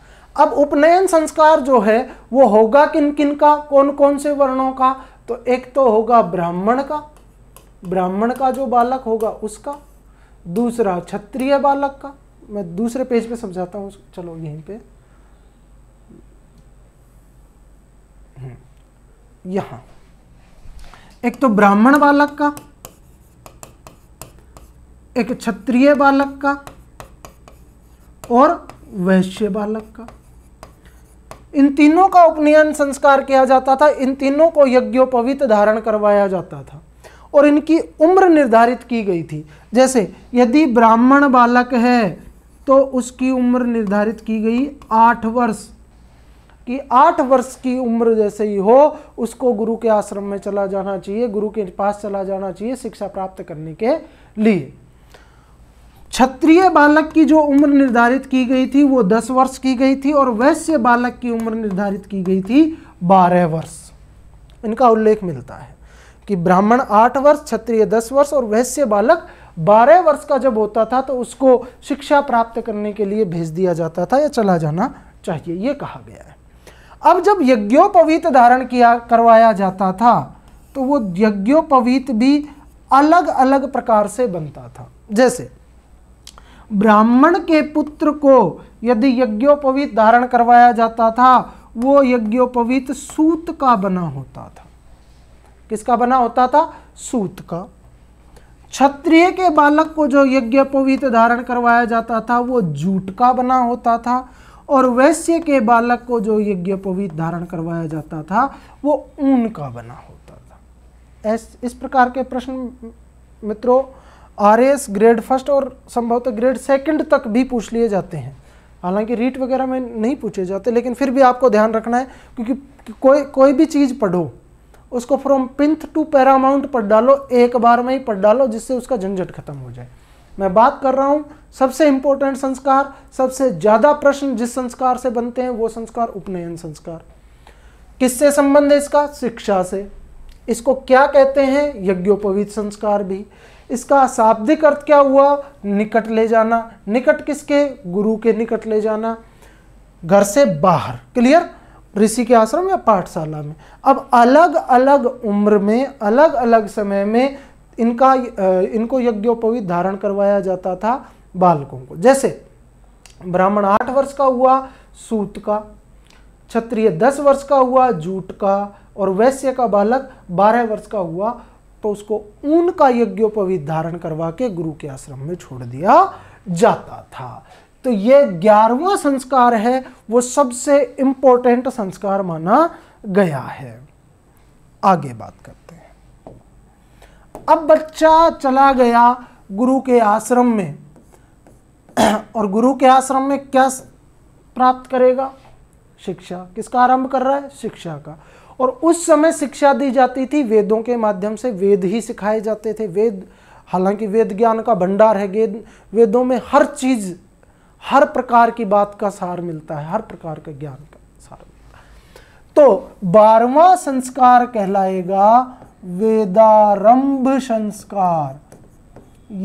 अब उपनयन संस्कार जो है वो होगा किन किन का कौन कौन से वर्णों का तो एक तो होगा ब्राह्मण का ब्राह्मण का जो बालक होगा उसका दूसरा क्षत्रिय बालक का मैं दूसरे पेज पे समझाता हूँ चलो यहीं पे हम्म, यहाँ एक तो ब्राह्मण बालक का एक क्षत्रिय बालक का और वैश्य बालक का इन तीनों का उपनयन संस्कार किया जाता था इन तीनों को यज्ञोपवित धारण करवाया जाता था और इनकी उम्र निर्धारित की गई थी जैसे यदि ब्राह्मण बालक है तो उसकी उम्र निर्धारित की गई आठ वर्ष कि आठ वर्ष की उम्र जैसे ही हो उसको गुरु के आश्रम में चला जाना चाहिए गुरु के पास चला जाना चाहिए शिक्षा प्राप्त करने के लिए क्षत्रिय बालक की जो उम्र निर्धारित की गई थी वो दस वर्ष की गई थी और वैश्य बालक की उम्र निर्धारित की गई थी बारह वर्ष इनका उल्लेख मिलता है कि ब्राह्मण आठ वर्ष क्षत्रिय दस वर्ष और वैश्य बालक बारह वर्ष का जब होता था तो उसको शिक्षा प्राप्त करने के लिए भेज दिया जाता था या चला जाना चाहिए ये कहा गया है अब जब यज्ञोपवीत धारण किया करवाया जाता था तो वो यज्ञोपवीत भी अलग अलग प्रकार से बनता था जैसे ब्राह्मण के पुत्र को यदि यज्ञोपवीत धारण करवाया जाता था वो यज्ञोपवीत सूत का बना होता था किसका बना होता था सूत का क्षत्रिय के बालक को जो यज्ञोपवीत धारण करवाया जाता था वो जूट का बना होता था और वैश्य के बालक को जो यज्ञोपवीत धारण करवाया जाता था वो ऊन का बना होता था इस प्रकार के प्रश्न मित्रों आर ग्रेड फर्स्ट और संभवतः ग्रेड सेकंड तक भी पूछ लिए जाते हैं हालांकि रीट वगैरह में नहीं पूछे जाते लेकिन फिर भी आपको ध्यान रखना है क्योंकि कोई कोई भी चीज़ पढ़ो उसको फ्रॉम पिंथ टू पैरामाउंट पढ़ डालो एक बार में ही पढ़ डालो जिससे उसका झंझट खत्म हो जाए मैं बात कर रहा हूँ सबसे इम्पोर्टेंट संस्कार सबसे ज़्यादा प्रश्न जिस संस्कार से बनते हैं वो संस्कार उपनयन संस्कार किससे संबंध है इसका शिक्षा से इसको क्या कहते हैं यज्ञोपवीत संस्कार भी इसका शाब्दिक अर्थ क्या हुआ निकट ले जाना निकट किसके गुरु के निकट ले जाना घर से बाहर क्लियर ऋषि के आश्रम या पाठशाला में अब अलग अलग उम्र में अलग अलग समय में इनका इनको यज्ञोपवीत धारण करवाया जाता था बालकों को जैसे ब्राह्मण आठ वर्ष का हुआ सूत का क्षत्रिय दस वर्ष का हुआ जूट का और वैश्य का बालक बारह वर्ष का हुआ तो उसको ऊन का यज्ञोपवीत धारण करवा के गुरु के आश्रम में छोड़ दिया जाता था तो ये ग्यारहवा संस्कार है वो सबसे इंपॉर्टेंट संस्कार माना गया है आगे बात करते हैं अब बच्चा चला गया गुरु के आश्रम में और गुरु के आश्रम में क्या प्राप्त करेगा शिक्षा किसका आरंभ कर रहा है शिक्षा का और उस समय शिक्षा दी जाती थी वेदों के माध्यम से वेद ही सिखाए जाते थे वेद हालांकि वेद ज्ञान का भंडार है वेद वेदों में हर चीज़ हर प्रकार की बात का सार मिलता है हर प्रकार के ज्ञान का सार मिलता है तो बारवा संस्कार कहलाएगा वेदारंभ संस्कार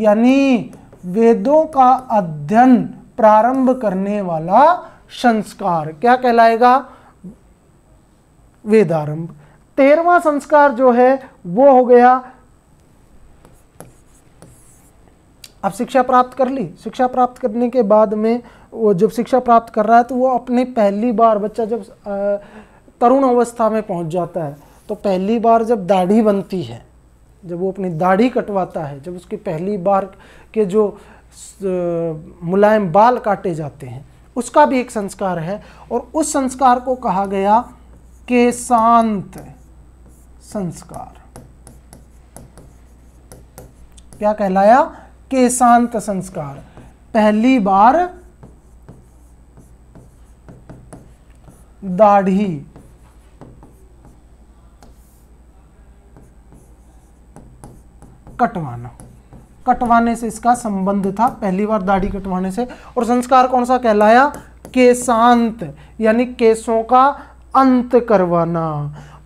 यानी वेदों का अध्ययन प्रारंभ करने वाला संस्कार क्या कहलाएगा वेदारंभ तेरवा संस्कार जो है वो हो गया अब शिक्षा प्राप्त कर ली शिक्षा प्राप्त करने के बाद में वो जब शिक्षा प्राप्त कर रहा है तो वो अपने पहली बार बच्चा जब तरुण अवस्था में पहुंच जाता है तो पहली बार जब दाढ़ी बनती है जब वो अपनी दाढ़ी कटवाता है जब उसकी पहली बार के जो मुलायम बाल काटे जाते हैं उसका भी एक संस्कार है और उस संस्कार को कहा गया केशांत संस्कार क्या कहलाया केशांत संस्कार पहली बार दाढ़ी कटवाना कटवाने से इसका संबंध था पहली बार दाढ़ी कटवाने से और संस्कार कौन सा कहलाया केशांत यानी केसों का अंत करवाना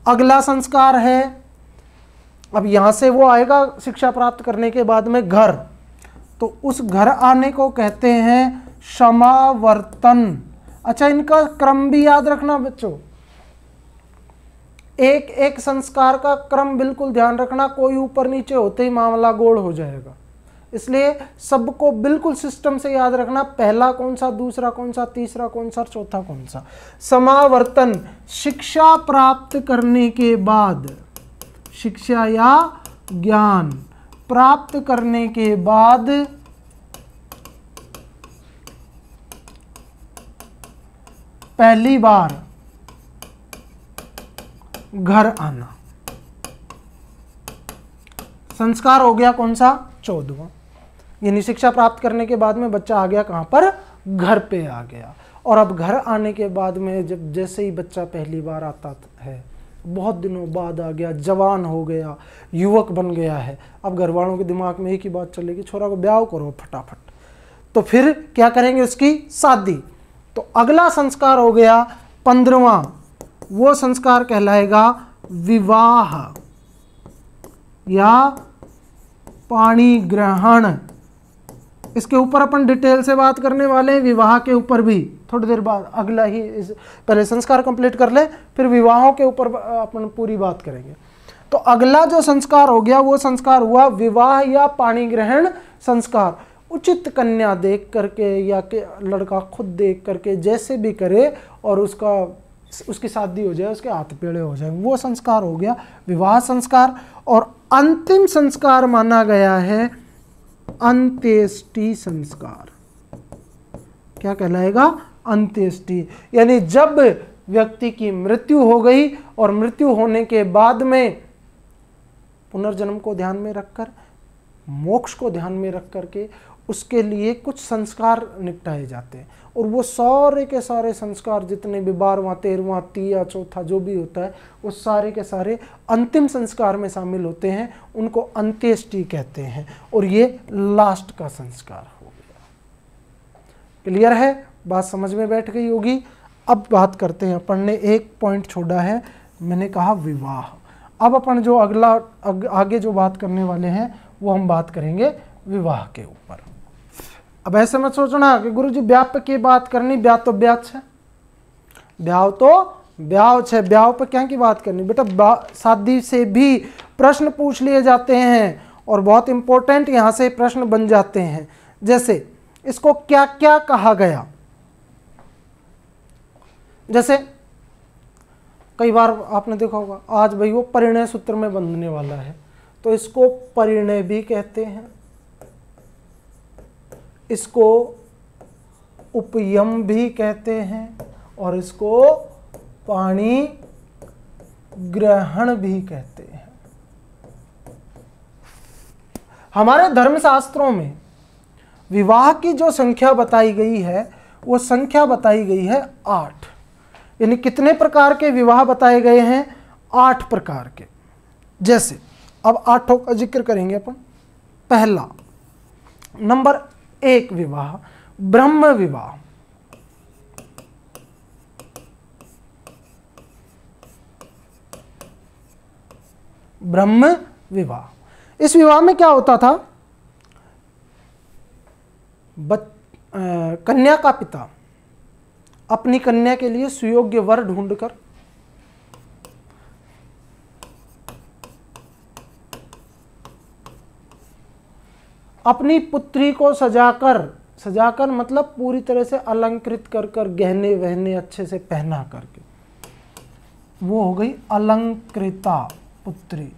अगला संस्कार है अब यहां से वो आएगा शिक्षा प्राप्त करने के बाद में घर तो उस घर आने को कहते हैं क्षमावर्तन अच्छा इनका क्रम भी याद रखना बच्चों एक एक संस्कार का क्रम बिल्कुल ध्यान रखना कोई ऊपर नीचे होते ही मामला गोड़ हो जाएगा इसलिए सबको बिल्कुल सिस्टम से याद रखना पहला कौन सा दूसरा कौन सा तीसरा कौन सा चौथा कौन सा समावर्तन शिक्षा प्राप्त करने के बाद शिक्षा या ज्ञान प्राप्त करने के बाद पहली बार घर आना संस्कार हो गया कौन सा चौदवा यानी शिक्षा प्राप्त करने के बाद में बच्चा आ गया कहाँ पर घर पे आ गया और अब घर आने के बाद में जब जैसे ही बच्चा पहली बार आता है बहुत दिनों बाद आ गया जवान हो गया युवक बन गया है अब घर वालों के दिमाग में एक ही बात चलेगी छोरा को ब्याह करो फटाफट तो फिर क्या करेंगे उसकी शादी तो अगला संस्कार हो गया पंद्रवा वो संस्कार कहलाएगा विवाह या पाणी ग्रहण इसके ऊपर अपन डिटेल से बात करने वाले हैं विवाह के ऊपर भी थोड़ी देर बाद अगला ही पहले संस्कार कंप्लीट कर ले फिर विवाहों के ऊपर अपन पूरी बात करेंगे तो अगला जो संस्कार हो गया वो संस्कार हुआ विवाह या पाणी ग्रहण संस्कार उचित कन्या देख करके या के लड़का खुद देख करके जैसे भी करे और उसका उसकी शादी हो जाए उसके हाथ पेड़े हो जाए वो संस्कार हो गया विवाह संस्कार और अंतिम संस्कार माना गया है अंत्येष्टि संस्कार क्या कहलाएगा अंत्येष्टि यानी जब व्यक्ति की मृत्यु हो गई और मृत्यु होने के बाद में पुनर्जन्म को ध्यान में रखकर मोक्ष को ध्यान में रख करके उसके लिए कुछ संस्कार निपटाए जाते हैं और वो सारे के सारे संस्कार जितने भी बारवा तेरवा तीया चौथा जो भी होता है वो सारे के सारे अंतिम संस्कार में शामिल होते हैं उनको अंत्येष्टि कहते हैं और ये लास्ट का संस्कार हो गया क्लियर है बात समझ में बैठ गई होगी अब बात करते हैं अपन ने एक पॉइंट छोड़ा है मैंने कहा विवाह अब अपन जो अगला अग, आगे जो बात करने वाले हैं वो हम बात करेंगे विवाह के ऊपर अब ऐसे मत सोचना कि जी ब्याह पे की बात करनी ब्याह तो ब्याह है ब्याह तो ब्याह है ब्याह पे क्या की बात करनी बेटा शादी से भी प्रश्न पूछ लिए जाते हैं और बहुत इंपॉर्टेंट यहां से प्रश्न बन जाते हैं जैसे इसको क्या क्या कहा गया जैसे कई बार आपने देखा होगा आज भाई वो परिणय सूत्र में बंधने वाला है तो इसको परिणय भी कहते हैं इसको उपयम भी कहते हैं और इसको पानी ग्रहण भी कहते हैं हमारे धर्मशास्त्रों में विवाह की जो संख्या बताई गई है वो संख्या बताई गई है आठ यानी कितने प्रकार के विवाह बताए गए हैं आठ प्रकार के जैसे अब आठों का जिक्र करेंगे अपन पहला नंबर एक विवाह ब्रह्म विवाह ब्रह्म विवाह इस विवाह में क्या होता था बच, कन्या का पिता अपनी कन्या के लिए सुयोग्य वर ढूंढकर अपनी पुत्री को सजाकर सजाकर मतलब पूरी तरह से अलंकृत कर कर गहने वहने अच्छे से पहना करके वो हो गई अलंकृता पुत्री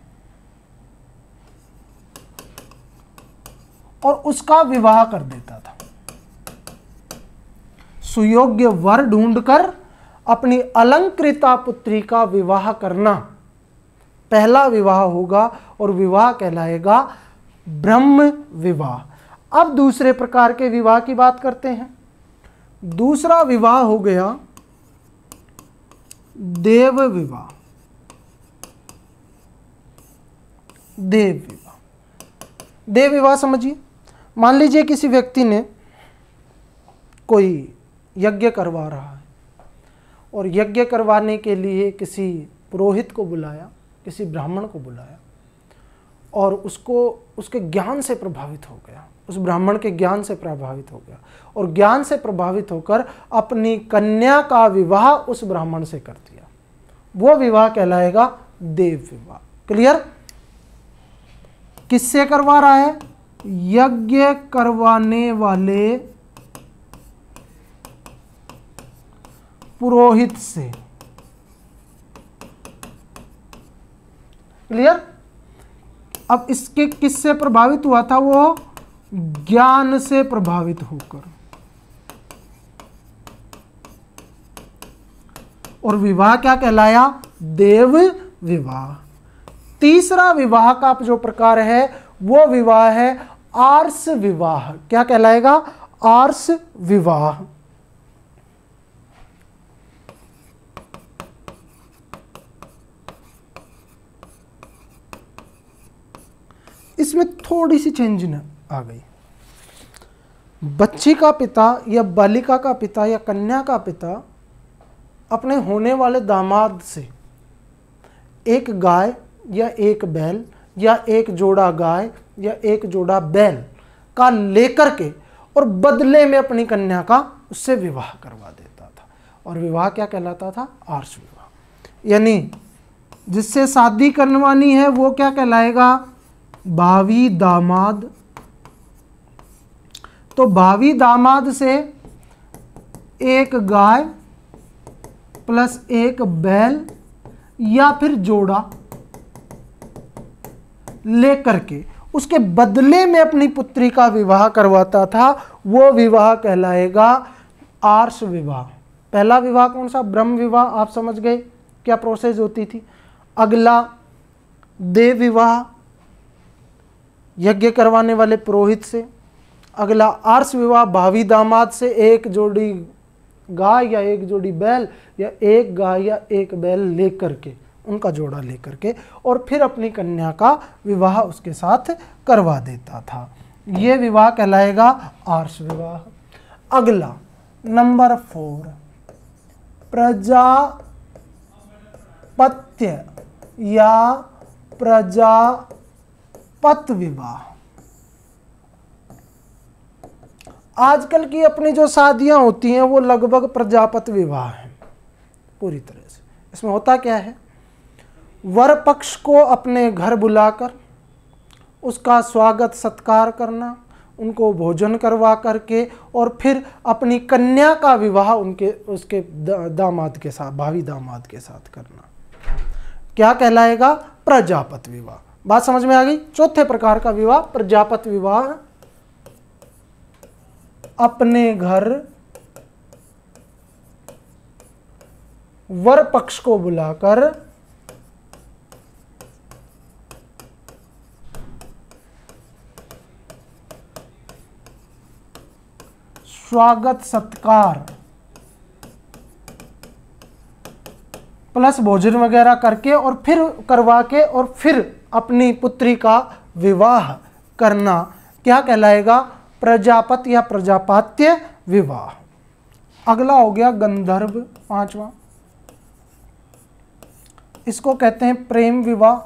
और उसका विवाह कर देता था सुयोग्य वर ढूंढकर अपनी अलंकृता पुत्री का विवाह करना पहला विवाह होगा और विवाह कहलाएगा ब्रह्म विवाह अब दूसरे प्रकार के विवाह की बात करते हैं दूसरा विवाह हो गया देव विवाह देव विवाह देव विवाह समझिए मान लीजिए किसी व्यक्ति ने कोई यज्ञ करवा रहा है और यज्ञ करवाने के लिए किसी पुरोहित को बुलाया किसी ब्राह्मण को बुलाया और उसको उसके ज्ञान से प्रभावित हो गया उस ब्राह्मण के ज्ञान से प्रभावित हो गया और ज्ञान से प्रभावित होकर अपनी कन्या का विवाह उस ब्राह्मण से कर दिया वो विवाह कहलाएगा देव विवाह क्लियर किससे करवा रहा है यज्ञ करवाने वाले पुरोहित से क्लियर अब इसके किससे प्रभावित हुआ था वो ज्ञान से प्रभावित होकर और विवाह क्या कहलाया देव विवाह तीसरा विवाह का जो प्रकार है वो विवाह है आर्स विवाह क्या कहलाएगा आर्स विवाह इसमें थोड़ी सी चेंज आ गई बच्ची का पिता या बालिका का पिता या कन्या का पिता अपने होने वाले दामाद से एक गाय या एक बैल या एक जोड़ा गाय या एक जोड़ा बैल का लेकर के और बदले में अपनी कन्या का उससे विवाह करवा देता था और विवाह क्या कहलाता था आर्स विवाह यानी जिससे शादी करवानी है वो क्या कहलाएगा बावी दामाद तो बावी दामाद से एक गाय प्लस एक बैल या फिर जोड़ा लेकर के उसके बदले में अपनी पुत्री का विवाह करवाता था वो विवाह कहलाएगा आर्ष विवाह पहला विवाह कौन सा ब्रह्म विवाह आप समझ गए क्या प्रोसेस होती थी अगला देव विवाह यज्ञ करवाने वाले पुरोहित से अगला आर्स विवाह भावी दामाद से एक जोड़ी गाय या एक जोड़ी बैल या एक गाय या एक बैल लेकर के उनका जोड़ा लेकर के और फिर अपनी कन्या का विवाह उसके साथ करवा देता था ये विवाह कहलाएगा आर्स विवाह अगला नंबर फोर प्रजापत्य या प्रजा पत विवाह आजकल की अपनी जो शादियां होती हैं वो लगभग प्रजापत विवाह हैं पूरी तरह से इसमें होता क्या है वर पक्ष को अपने घर बुलाकर उसका स्वागत सत्कार करना उनको भोजन करवा करके और फिर अपनी कन्या का विवाह उनके उसके दामाद के साथ भावी दामाद के साथ करना क्या कहलाएगा प्रजापत विवाह बात समझ में आ गई चौथे प्रकार का विवाह प्रजापत विवाह अपने घर वर पक्ष को बुलाकर स्वागत सत्कार प्लस भोजन वगैरह करके और फिर करवा के और फिर अपनी पुत्री का विवाह करना क्या कहलाएगा प्रजापत या प्रजापात्य विवाह अगला हो गया गंधर्व पांचवा इसको कहते हैं प्रेम विवाह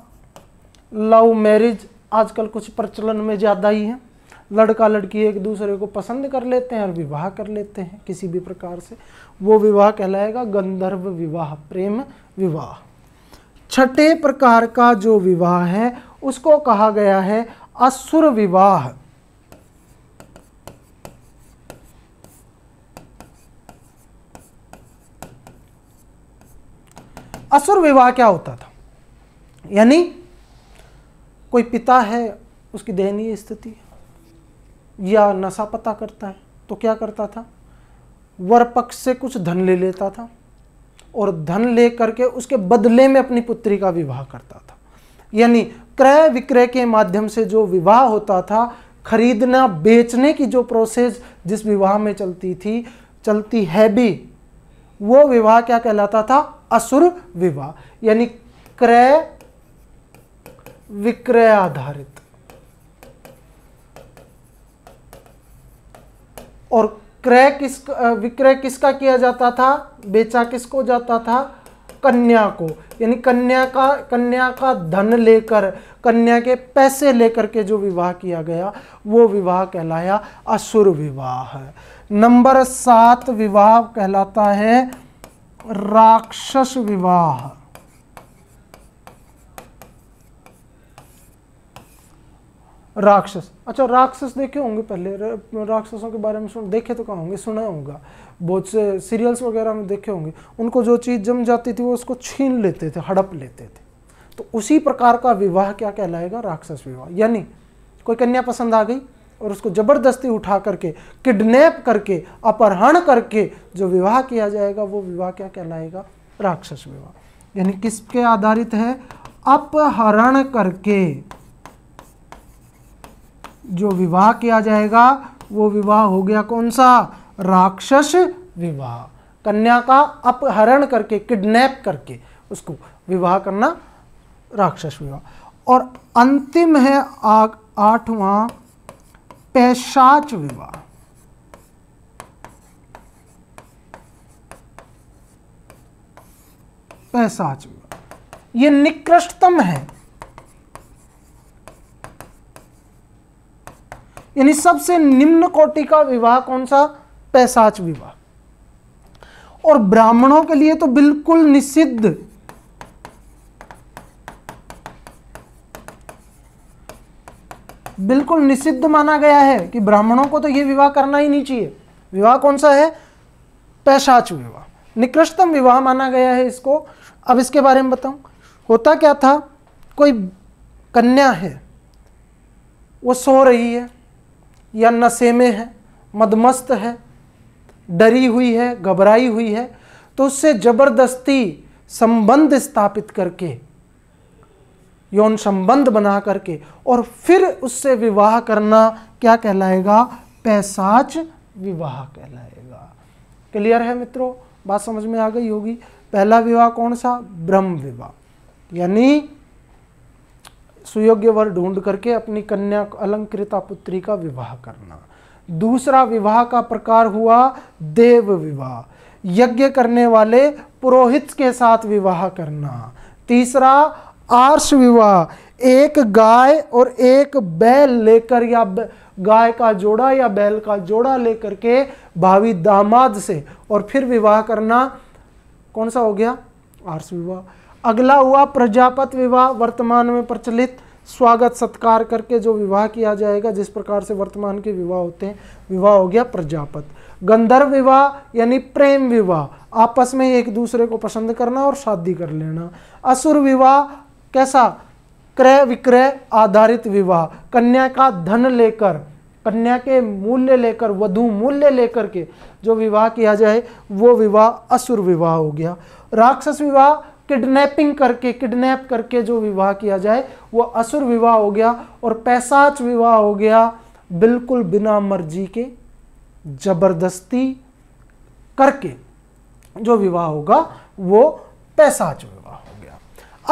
लव मैरिज आजकल कुछ प्रचलन में ज़्यादा ही है लड़का लड़की एक दूसरे को पसंद कर लेते हैं और विवाह कर लेते हैं किसी भी प्रकार से वो विवाह कहलाएगा गंधर्व विवाह प्रेम विवाह छठे प्रकार का जो विवाह है उसको कहा गया है असुर विवाह असुर विवाह क्या होता था यानी कोई पिता है उसकी दयनीय स्थिति या नशा पता करता है तो क्या करता था वर पक्ष से कुछ धन ले लेता था और धन ले करके उसके बदले में अपनी पुत्री का विवाह करता था यानी क्रय विक्रय के माध्यम से जो विवाह होता था खरीदना बेचने की जो प्रोसेस जिस विवाह में चलती थी चलती है भी वो विवाह क्या कहलाता था असुर विवाह यानी क्रय विक्रय आधारित और क्रय किस विक्रय किसका किया जाता था बेचा किसको जाता था कन्या को यानी कन्या का कन्या का धन लेकर कन्या के पैसे लेकर के जो विवाह किया गया वो विवाह कहलाया असुर विवाह नंबर सात विवाह कहलाता है राक्षस विवाह राक्षस अच्छा राक्षस देखे होंगे पहले राक्षसों के बारे में सुन देखे तो कहाँ होंगे सुना होगा बहुत से सीरियल्स वगैरह में देखे होंगे उनको जो चीज़ जम जाती थी वो उसको छीन लेते थे हड़प लेते थे तो उसी प्रकार का विवाह क्या कहलाएगा राक्षस विवाह यानी कोई कन्या पसंद आ गई और उसको ज़बरदस्ती उठा करके किडनैप करके अपहरण करके जो विवाह किया जाएगा वो विवाह क्या कहलाएगा राक्षस विवाह यानी किसके आधारित है अपहरण करके जो विवाह किया जाएगा वो विवाह हो गया कौन सा राक्षस विवाह कन्या का अपहरण करके किडनैप करके उसको विवाह करना राक्षस विवाह और अंतिम है आग आठवां पैशाच विवाह पैसाच विवाह ये निकृष्टतम है यानी सबसे निम्न कोटि का विवाह कौन सा पैसाच विवाह और ब्राह्मणों के लिए तो बिल्कुल निषिद्ध बिल्कुल निषिद्ध माना गया है कि ब्राह्मणों को तो यह विवाह करना ही नहीं चाहिए विवाह कौन सा है पैशाच विवाह निकृष्टतम विवाह माना गया है इसको अब इसके बारे में बताऊं होता क्या था कोई कन्या है वो सो रही है या नशे में है मदमस्त है डरी हुई है घबराई हुई है तो उससे जबरदस्ती संबंध स्थापित करके यौन संबंध बना करके और फिर उससे विवाह करना क्या कहलाएगा पैसाच विवाह कहलाएगा क्लियर है मित्रों बात समझ में आ गई होगी पहला विवाह कौन सा ब्रह्म विवाह यानी सुयोग्य वर ढूंढ करके अपनी कन्या अलंकृता पुत्री का विवाह करना दूसरा विवाह का प्रकार हुआ देव विवाह यज्ञ करने वाले पुरोहित के साथ विवाह करना तीसरा आर्ष विवाह एक गाय और एक बैल लेकर या गाय का जोड़ा या बैल का जोड़ा लेकर के भावी दामाद से और फिर विवाह करना कौन सा हो गया आर्स विवाह अगला हुआ प्रजापत विवाह वर्तमान में प्रचलित स्वागत सत्कार करके जो विवाह किया जाएगा जिस प्रकार से वर्तमान के विवाह होते हैं विवाह हो गया प्रजापत गंधर्व विवाह यानी प्रेम विवाह आपस में एक दूसरे को पसंद करना और शादी कर लेना असुर विवाह कैसा क्रय विक्रय आधारित विवाह कन्या का धन लेकर कन्या के मूल्य लेकर वधु मूल्य लेकर के जो विवाह किया जाए वो विवाह असुर विवाह हो गया राक्षस विवाह किडनैपिंग करके किडनैप करके जो विवाह किया जाए वो असुर विवाह हो गया और पैसाच विवाह हो गया बिल्कुल बिना मर्जी के जबरदस्ती करके जो विवाह होगा वो पैसाच विवाह हो गया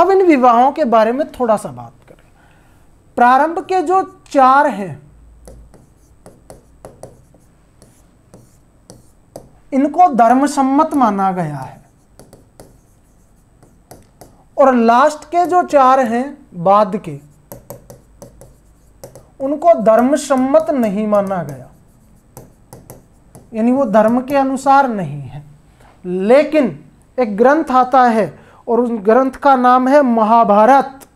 अब इन विवाहों के बारे में थोड़ा सा बात करें प्रारंभ के जो चार हैं इनको धर्मसम्मत माना गया है और लास्ट के जो चार हैं बाद के उनको धर्म सम्मत नहीं माना गया यानी वो धर्म के अनुसार नहीं है लेकिन एक ग्रंथ आता है और उस ग्रंथ का नाम है महाभारत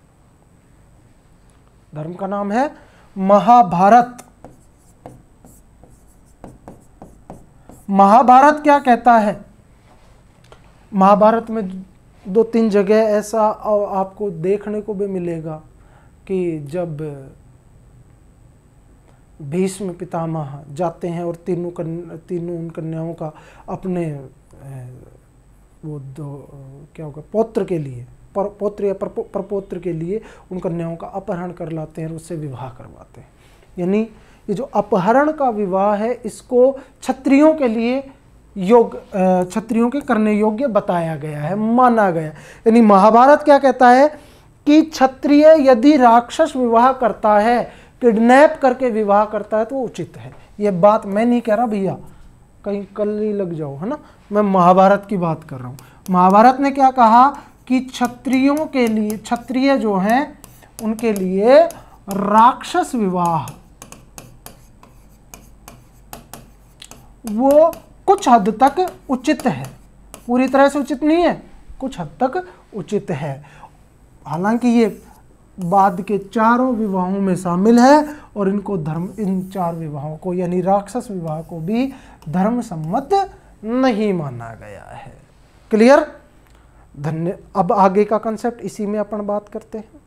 धर्म का नाम है महाभारत महाभारत क्या कहता है महाभारत में दो तीन जगह ऐसा आपको देखने को भी मिलेगा कि जब भीष्म पितामह जाते हैं और तीनों कन् तीनों उन कन्याओं का अपने वो दो क्या होगा पौत्र के लिए पर पौत्र या प्रपोत्र के लिए उन कन्याओं का अपहरण कर लाते हैं और उससे विवाह करवाते हैं यानी ये जो अपहरण का विवाह है इसको क्षत्रियों के लिए योग क्षत्रियों के करने योग्य बताया गया है माना गया यानी महाभारत क्या कहता है कि क्षत्रिय यदि राक्षस विवाह करता है किडनैप करके विवाह करता है तो उचित है ये बात मैं नहीं कह रहा भैया कहीं कल ही लग जाओ है ना मैं महाभारत की बात कर रहा हूँ महाभारत ने क्या कहा कि क्षत्रियों के लिए क्षत्रिय जो हैं उनके लिए राक्षस विवाह वो कुछ हद तक उचित है पूरी तरह से उचित नहीं है कुछ हद तक उचित है हालांकि ये बाद के चारों विवाहों में शामिल है और इनको धर्म इन चार विवाहों को यानी राक्षस विवाह को भी धर्म सम्मत नहीं माना गया है क्लियर धन्य अब आगे का कंसेप्ट इसी में अपन बात करते हैं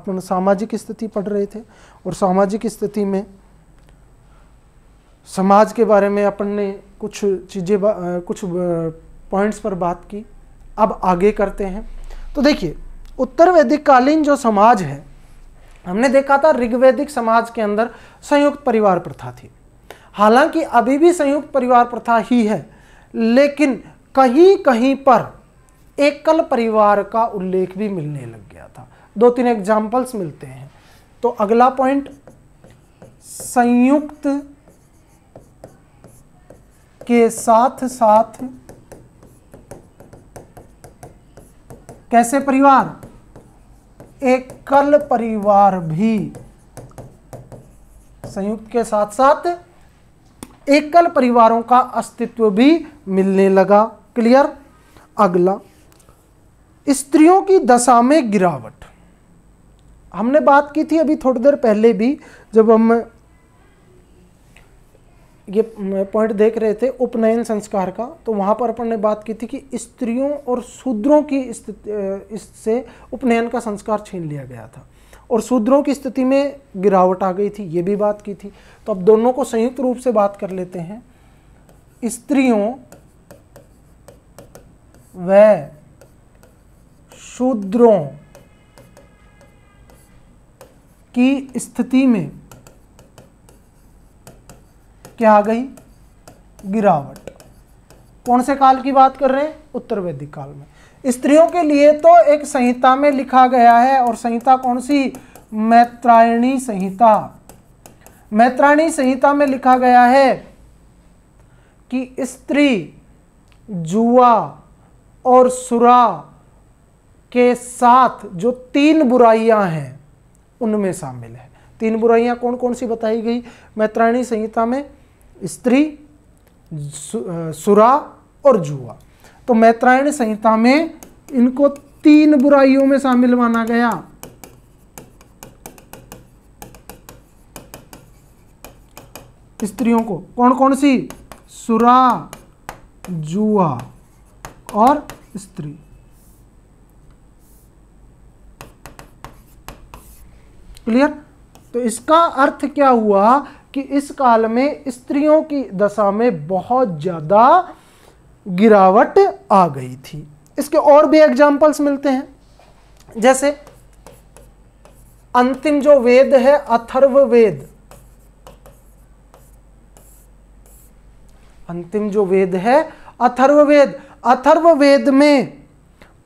अपन सामाजिक स्थिति पढ़ रहे थे और सामाजिक स्थिति में समाज के बारे में अपन ने कुछ चीज़ें कुछ पॉइंट्स पर बात की अब आगे करते हैं तो देखिए उत्तर वैदिक कालीन जो समाज है हमने देखा था ऋग्वैदिक समाज के अंदर संयुक्त परिवार प्रथा थी हालांकि अभी भी संयुक्त परिवार प्रथा ही है लेकिन कहीं कहीं पर एकल परिवार का उल्लेख भी मिलने लग गया था दो तीन एग्जाम्पल्स मिलते हैं तो अगला पॉइंट संयुक्त के साथ साथ कैसे परिवार एकल परिवार भी संयुक्त के साथ साथ एकल परिवारों का अस्तित्व भी मिलने लगा क्लियर अगला स्त्रियों की दशा में गिरावट हमने बात की थी अभी थोड़ी देर पहले भी जब हम ये पॉइंट देख रहे थे उपनयन संस्कार का तो वहाँ पर अपन ने बात की थी कि स्त्रियों और शूद्रों की इससे उपनयन का संस्कार छीन लिया गया था और शूद्रों की स्थिति में गिरावट आ गई थी ये भी बात की थी तो अब दोनों को संयुक्त रूप से बात कर लेते हैं स्त्रियों व शूद्रों की स्थिति में क्या आ गई गिरावट कौन से काल की बात कर रहे हैं उत्तर वैदिक काल में स्त्रियों के लिए तो एक संहिता में लिखा गया है और संहिता कौन सी मैत्रायणी संहिता मैत्रायणी संहिता में लिखा गया है कि स्त्री जुआ और सुरा के साथ जो तीन बुराइयां हैं उनमें शामिल है तीन बुराइयां कौन कौन सी बताई गई मैत्रायणी संहिता में स्त्री सुरा और जुआ तो मैत्रायण संहिता में इनको तीन बुराइयों में शामिल माना गया स्त्रियों को कौन कौन सी सुरा जुआ और स्त्री क्लियर तो इसका अर्थ क्या हुआ कि इस काल में स्त्रियों की दशा में बहुत ज़्यादा गिरावट आ गई थी इसके और भी एग्जाम्पल्स मिलते हैं जैसे अंतिम जो वेद है अथर्व वेद अंतिम जो वेद है अथर्व वेद में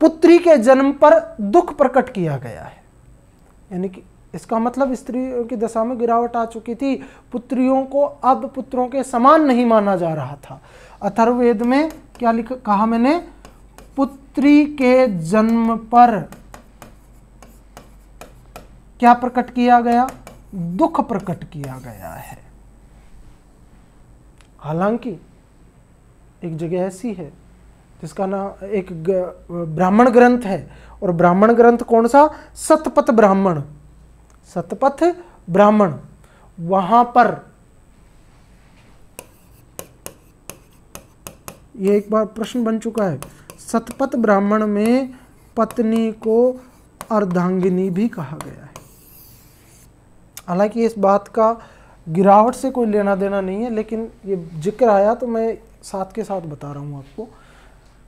पुत्री के जन्म पर दुख प्रकट किया गया है यानी कि इसका मतलब स्त्रियों की दशा में गिरावट आ चुकी थी पुत्रियों को अब पुत्रों के समान नहीं माना जा रहा था अथर्वेद में क्या लिखा कहा मैंने पुत्री के जन्म पर क्या प्रकट किया गया दुख प्रकट किया गया है हालांकि एक जगह ऐसी है जिसका नाम एक ब्राह्मण ग्रंथ है और ब्राह्मण ग्रंथ कौन सा सतपथ ब्राह्मण सतपथ ब्राह्मण वहां पर ये एक बार प्रश्न बन चुका है सतपथ ब्राह्मण में पत्नी को अर्धांगिनी भी कहा गया है हालांकि इस बात का गिरावट से कोई लेना देना नहीं है लेकिन ये जिक्र आया तो मैं साथ के साथ बता रहा हूं आपको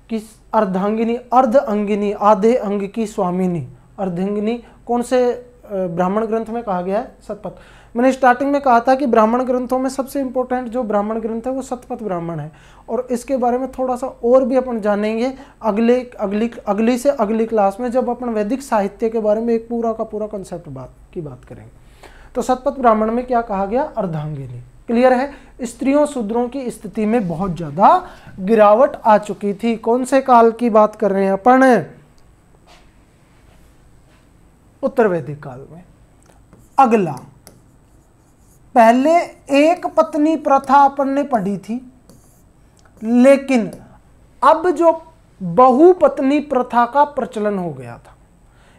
कि अर्धांगिनी अर्ध अंगिनी आधे अंग की स्वामिनी अर्धांगिनी कौन से ब्राह्मण ग्रंथ में कहा गया है सतपथ मैंने स्टार्टिंग में कहा था कि ब्राह्मण ग्रंथों में सबसे इंपॉर्टेंट जो ब्राह्मण ग्रंथ है वो सतपथ ब्राह्मण है और इसके बारे में थोड़ा सा और भी अपन जानेंगे अगले अगली अगली से अगली क्लास में जब अपन वैदिक साहित्य के बारे में एक पूरा का पूरा कंसेप्ट बात की बात करेंगे तो सतपथ ब्राह्मण में क्या कहा गया अर्धांगिनी क्लियर है स्त्रियों शूद्रों की स्थिति में बहुत ज़्यादा गिरावट आ चुकी थी कौन से काल की बात कर रहे हैं अपन उत्तर वैदिक काल में अगला पहले एक पत्नी प्रथा अपन ने पढ़ी थी लेकिन अब जो बहु पत्नी प्रथा का प्रचलन हो गया था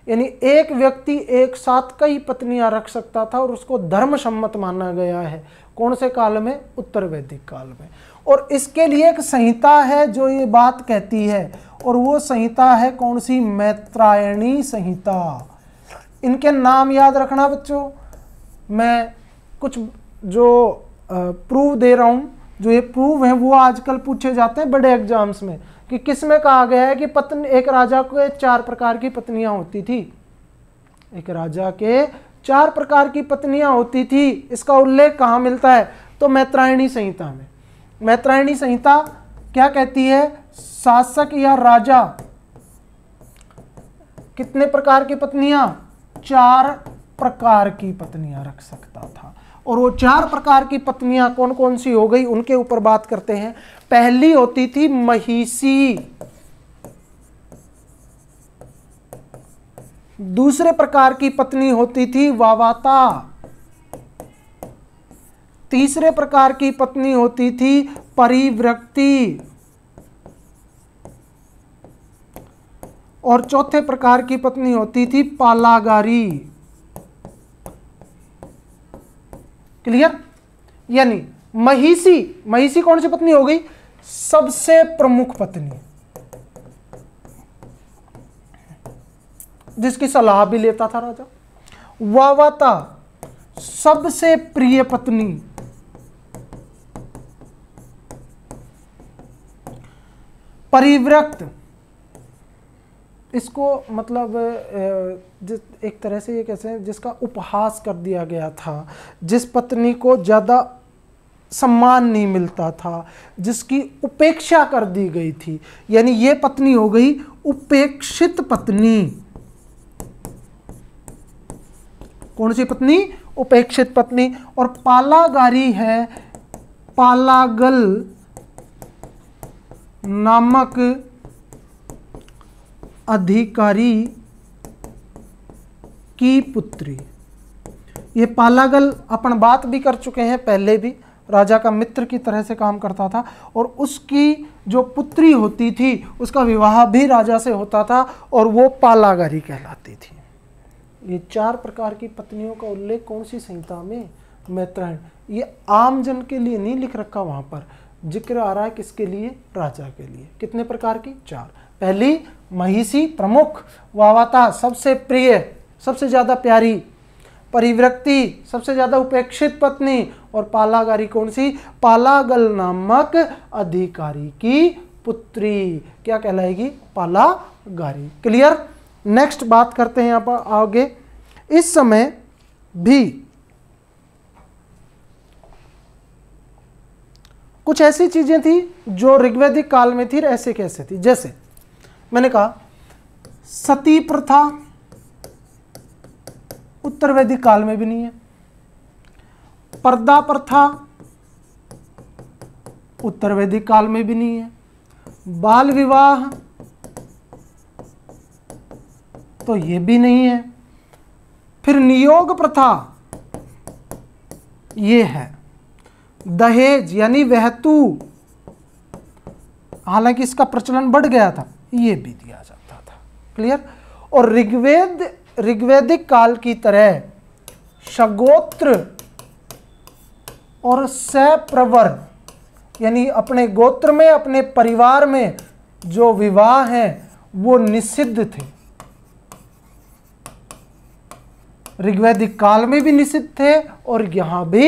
यानी एक व्यक्ति एक साथ कई पत्नियां रख सकता था और उसको धर्म सम्मत माना गया है कौन से काल में उत्तर वैदिक काल में और इसके लिए एक संहिता है जो ये बात कहती है और वो संहिता है कौन सी मैत्रायणी संहिता इनके नाम याद रखना बच्चों मैं कुछ जो प्रूव दे रहा हूँ जो ये प्रूव हैं वो आजकल पूछे जाते हैं बड़े एग्जाम्स में कि किस में कहा गया है कि पत्नी एक राजा के चार प्रकार की पत्नियां होती थी एक राजा के चार प्रकार की पत्नियां होती थी इसका उल्लेख कहाँ मिलता है तो मैत्रायणी संहिता में मैत्रायणी संहिता क्या कहती है शासक या राजा कितने प्रकार की पत्नियां चार प्रकार की पत्नियां रख सकता था और वो चार प्रकार की पत्नियां कौन कौन सी हो गई उनके ऊपर बात करते हैं पहली होती थी महिषी दूसरे प्रकार की पत्नी होती थी वावाता तीसरे प्रकार की पत्नी होती थी परिवृत्ति और चौथे प्रकार की पत्नी होती थी पालागारी क्लियर यानी महिषी महिषी कौन सी पत्नी हो गई सबसे प्रमुख पत्नी जिसकी सलाह भी लेता था राजा वावाता सबसे प्रिय पत्नी परिव्रक्त इसको मतलब एक तरह से ये कैसे हैं जिसका उपहास कर दिया गया था जिस पत्नी को ज़्यादा सम्मान नहीं मिलता था जिसकी उपेक्षा कर दी गई थी यानी ये पत्नी हो गई उपेक्षित पत्नी कौन सी पत्नी उपेक्षित पत्नी और पालागारी है पालागल नामक अधिकारी की पुत्री ये पालागल अपन बात भी कर चुके हैं पहले भी राजा का मित्र की तरह से काम करता था और उसकी जो पुत्री होती थी उसका विवाह भी राजा से होता था और वो पालागरी कहलाती थी ये चार प्रकार की पत्नियों का उल्लेख कौन सी संहिता में मैत्रायण ये आम जन के लिए नहीं लिख रखा वहाँ पर जिक्र आ रहा है किसके लिए राजा के लिए कितने प्रकार की चार पहली महिषी प्रमुख वावाता सबसे प्रिय सबसे ज़्यादा प्यारी परिवृत्ति सबसे ज़्यादा उपेक्षित पत्नी और पालागारी कौन सी पालागल नामक अधिकारी की पुत्री क्या कहलाएगी पालागारी क्लियर नेक्स्ट बात करते हैं यहां पर आगे इस समय भी कुछ ऐसी चीज़ें थी जो ऋग्वेदिक काल में थी ऐसे कैसे थी जैसे मैंने कहा सती प्रथा उत्तर वैदिक काल में भी नहीं है पर्दा प्रथा उत्तर वैदिक काल में भी नहीं है बाल विवाह तो ये भी नहीं है फिर नियोग प्रथा ये है दहेज यानी वहतु हालांकि इसका प्रचलन बढ़ गया था ये भी दिया जाता था क्लियर और ऋग्वेद ऋग्वेदिक काल की तरह शगोत्र और सप्रवर यानी अपने गोत्र में अपने परिवार में जो विवाह हैं वो निषिद्ध थे ऋग्वेदिक काल में भी निषिद्ध थे और यहां भी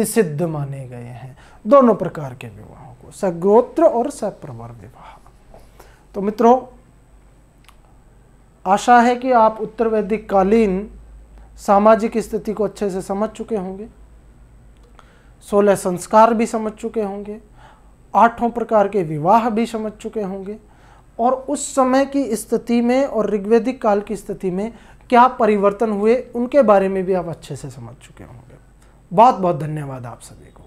निषिद्ध माने गए हैं दोनों प्रकार के विवाहों को सगोत्र और सप्रवर विवाह तो मित्रों आशा है कि आप उत्तर वैदिक कालीन सामाजिक स्थिति को अच्छे से समझ चुके होंगे सोलह संस्कार भी समझ चुके होंगे आठों प्रकार के विवाह भी समझ चुके होंगे और उस समय की स्थिति में और ऋग्वेदिक काल की स्थिति में क्या परिवर्तन हुए उनके बारे में भी आप अच्छे से समझ चुके होंगे बहुत बहुत धन्यवाद आप सभी को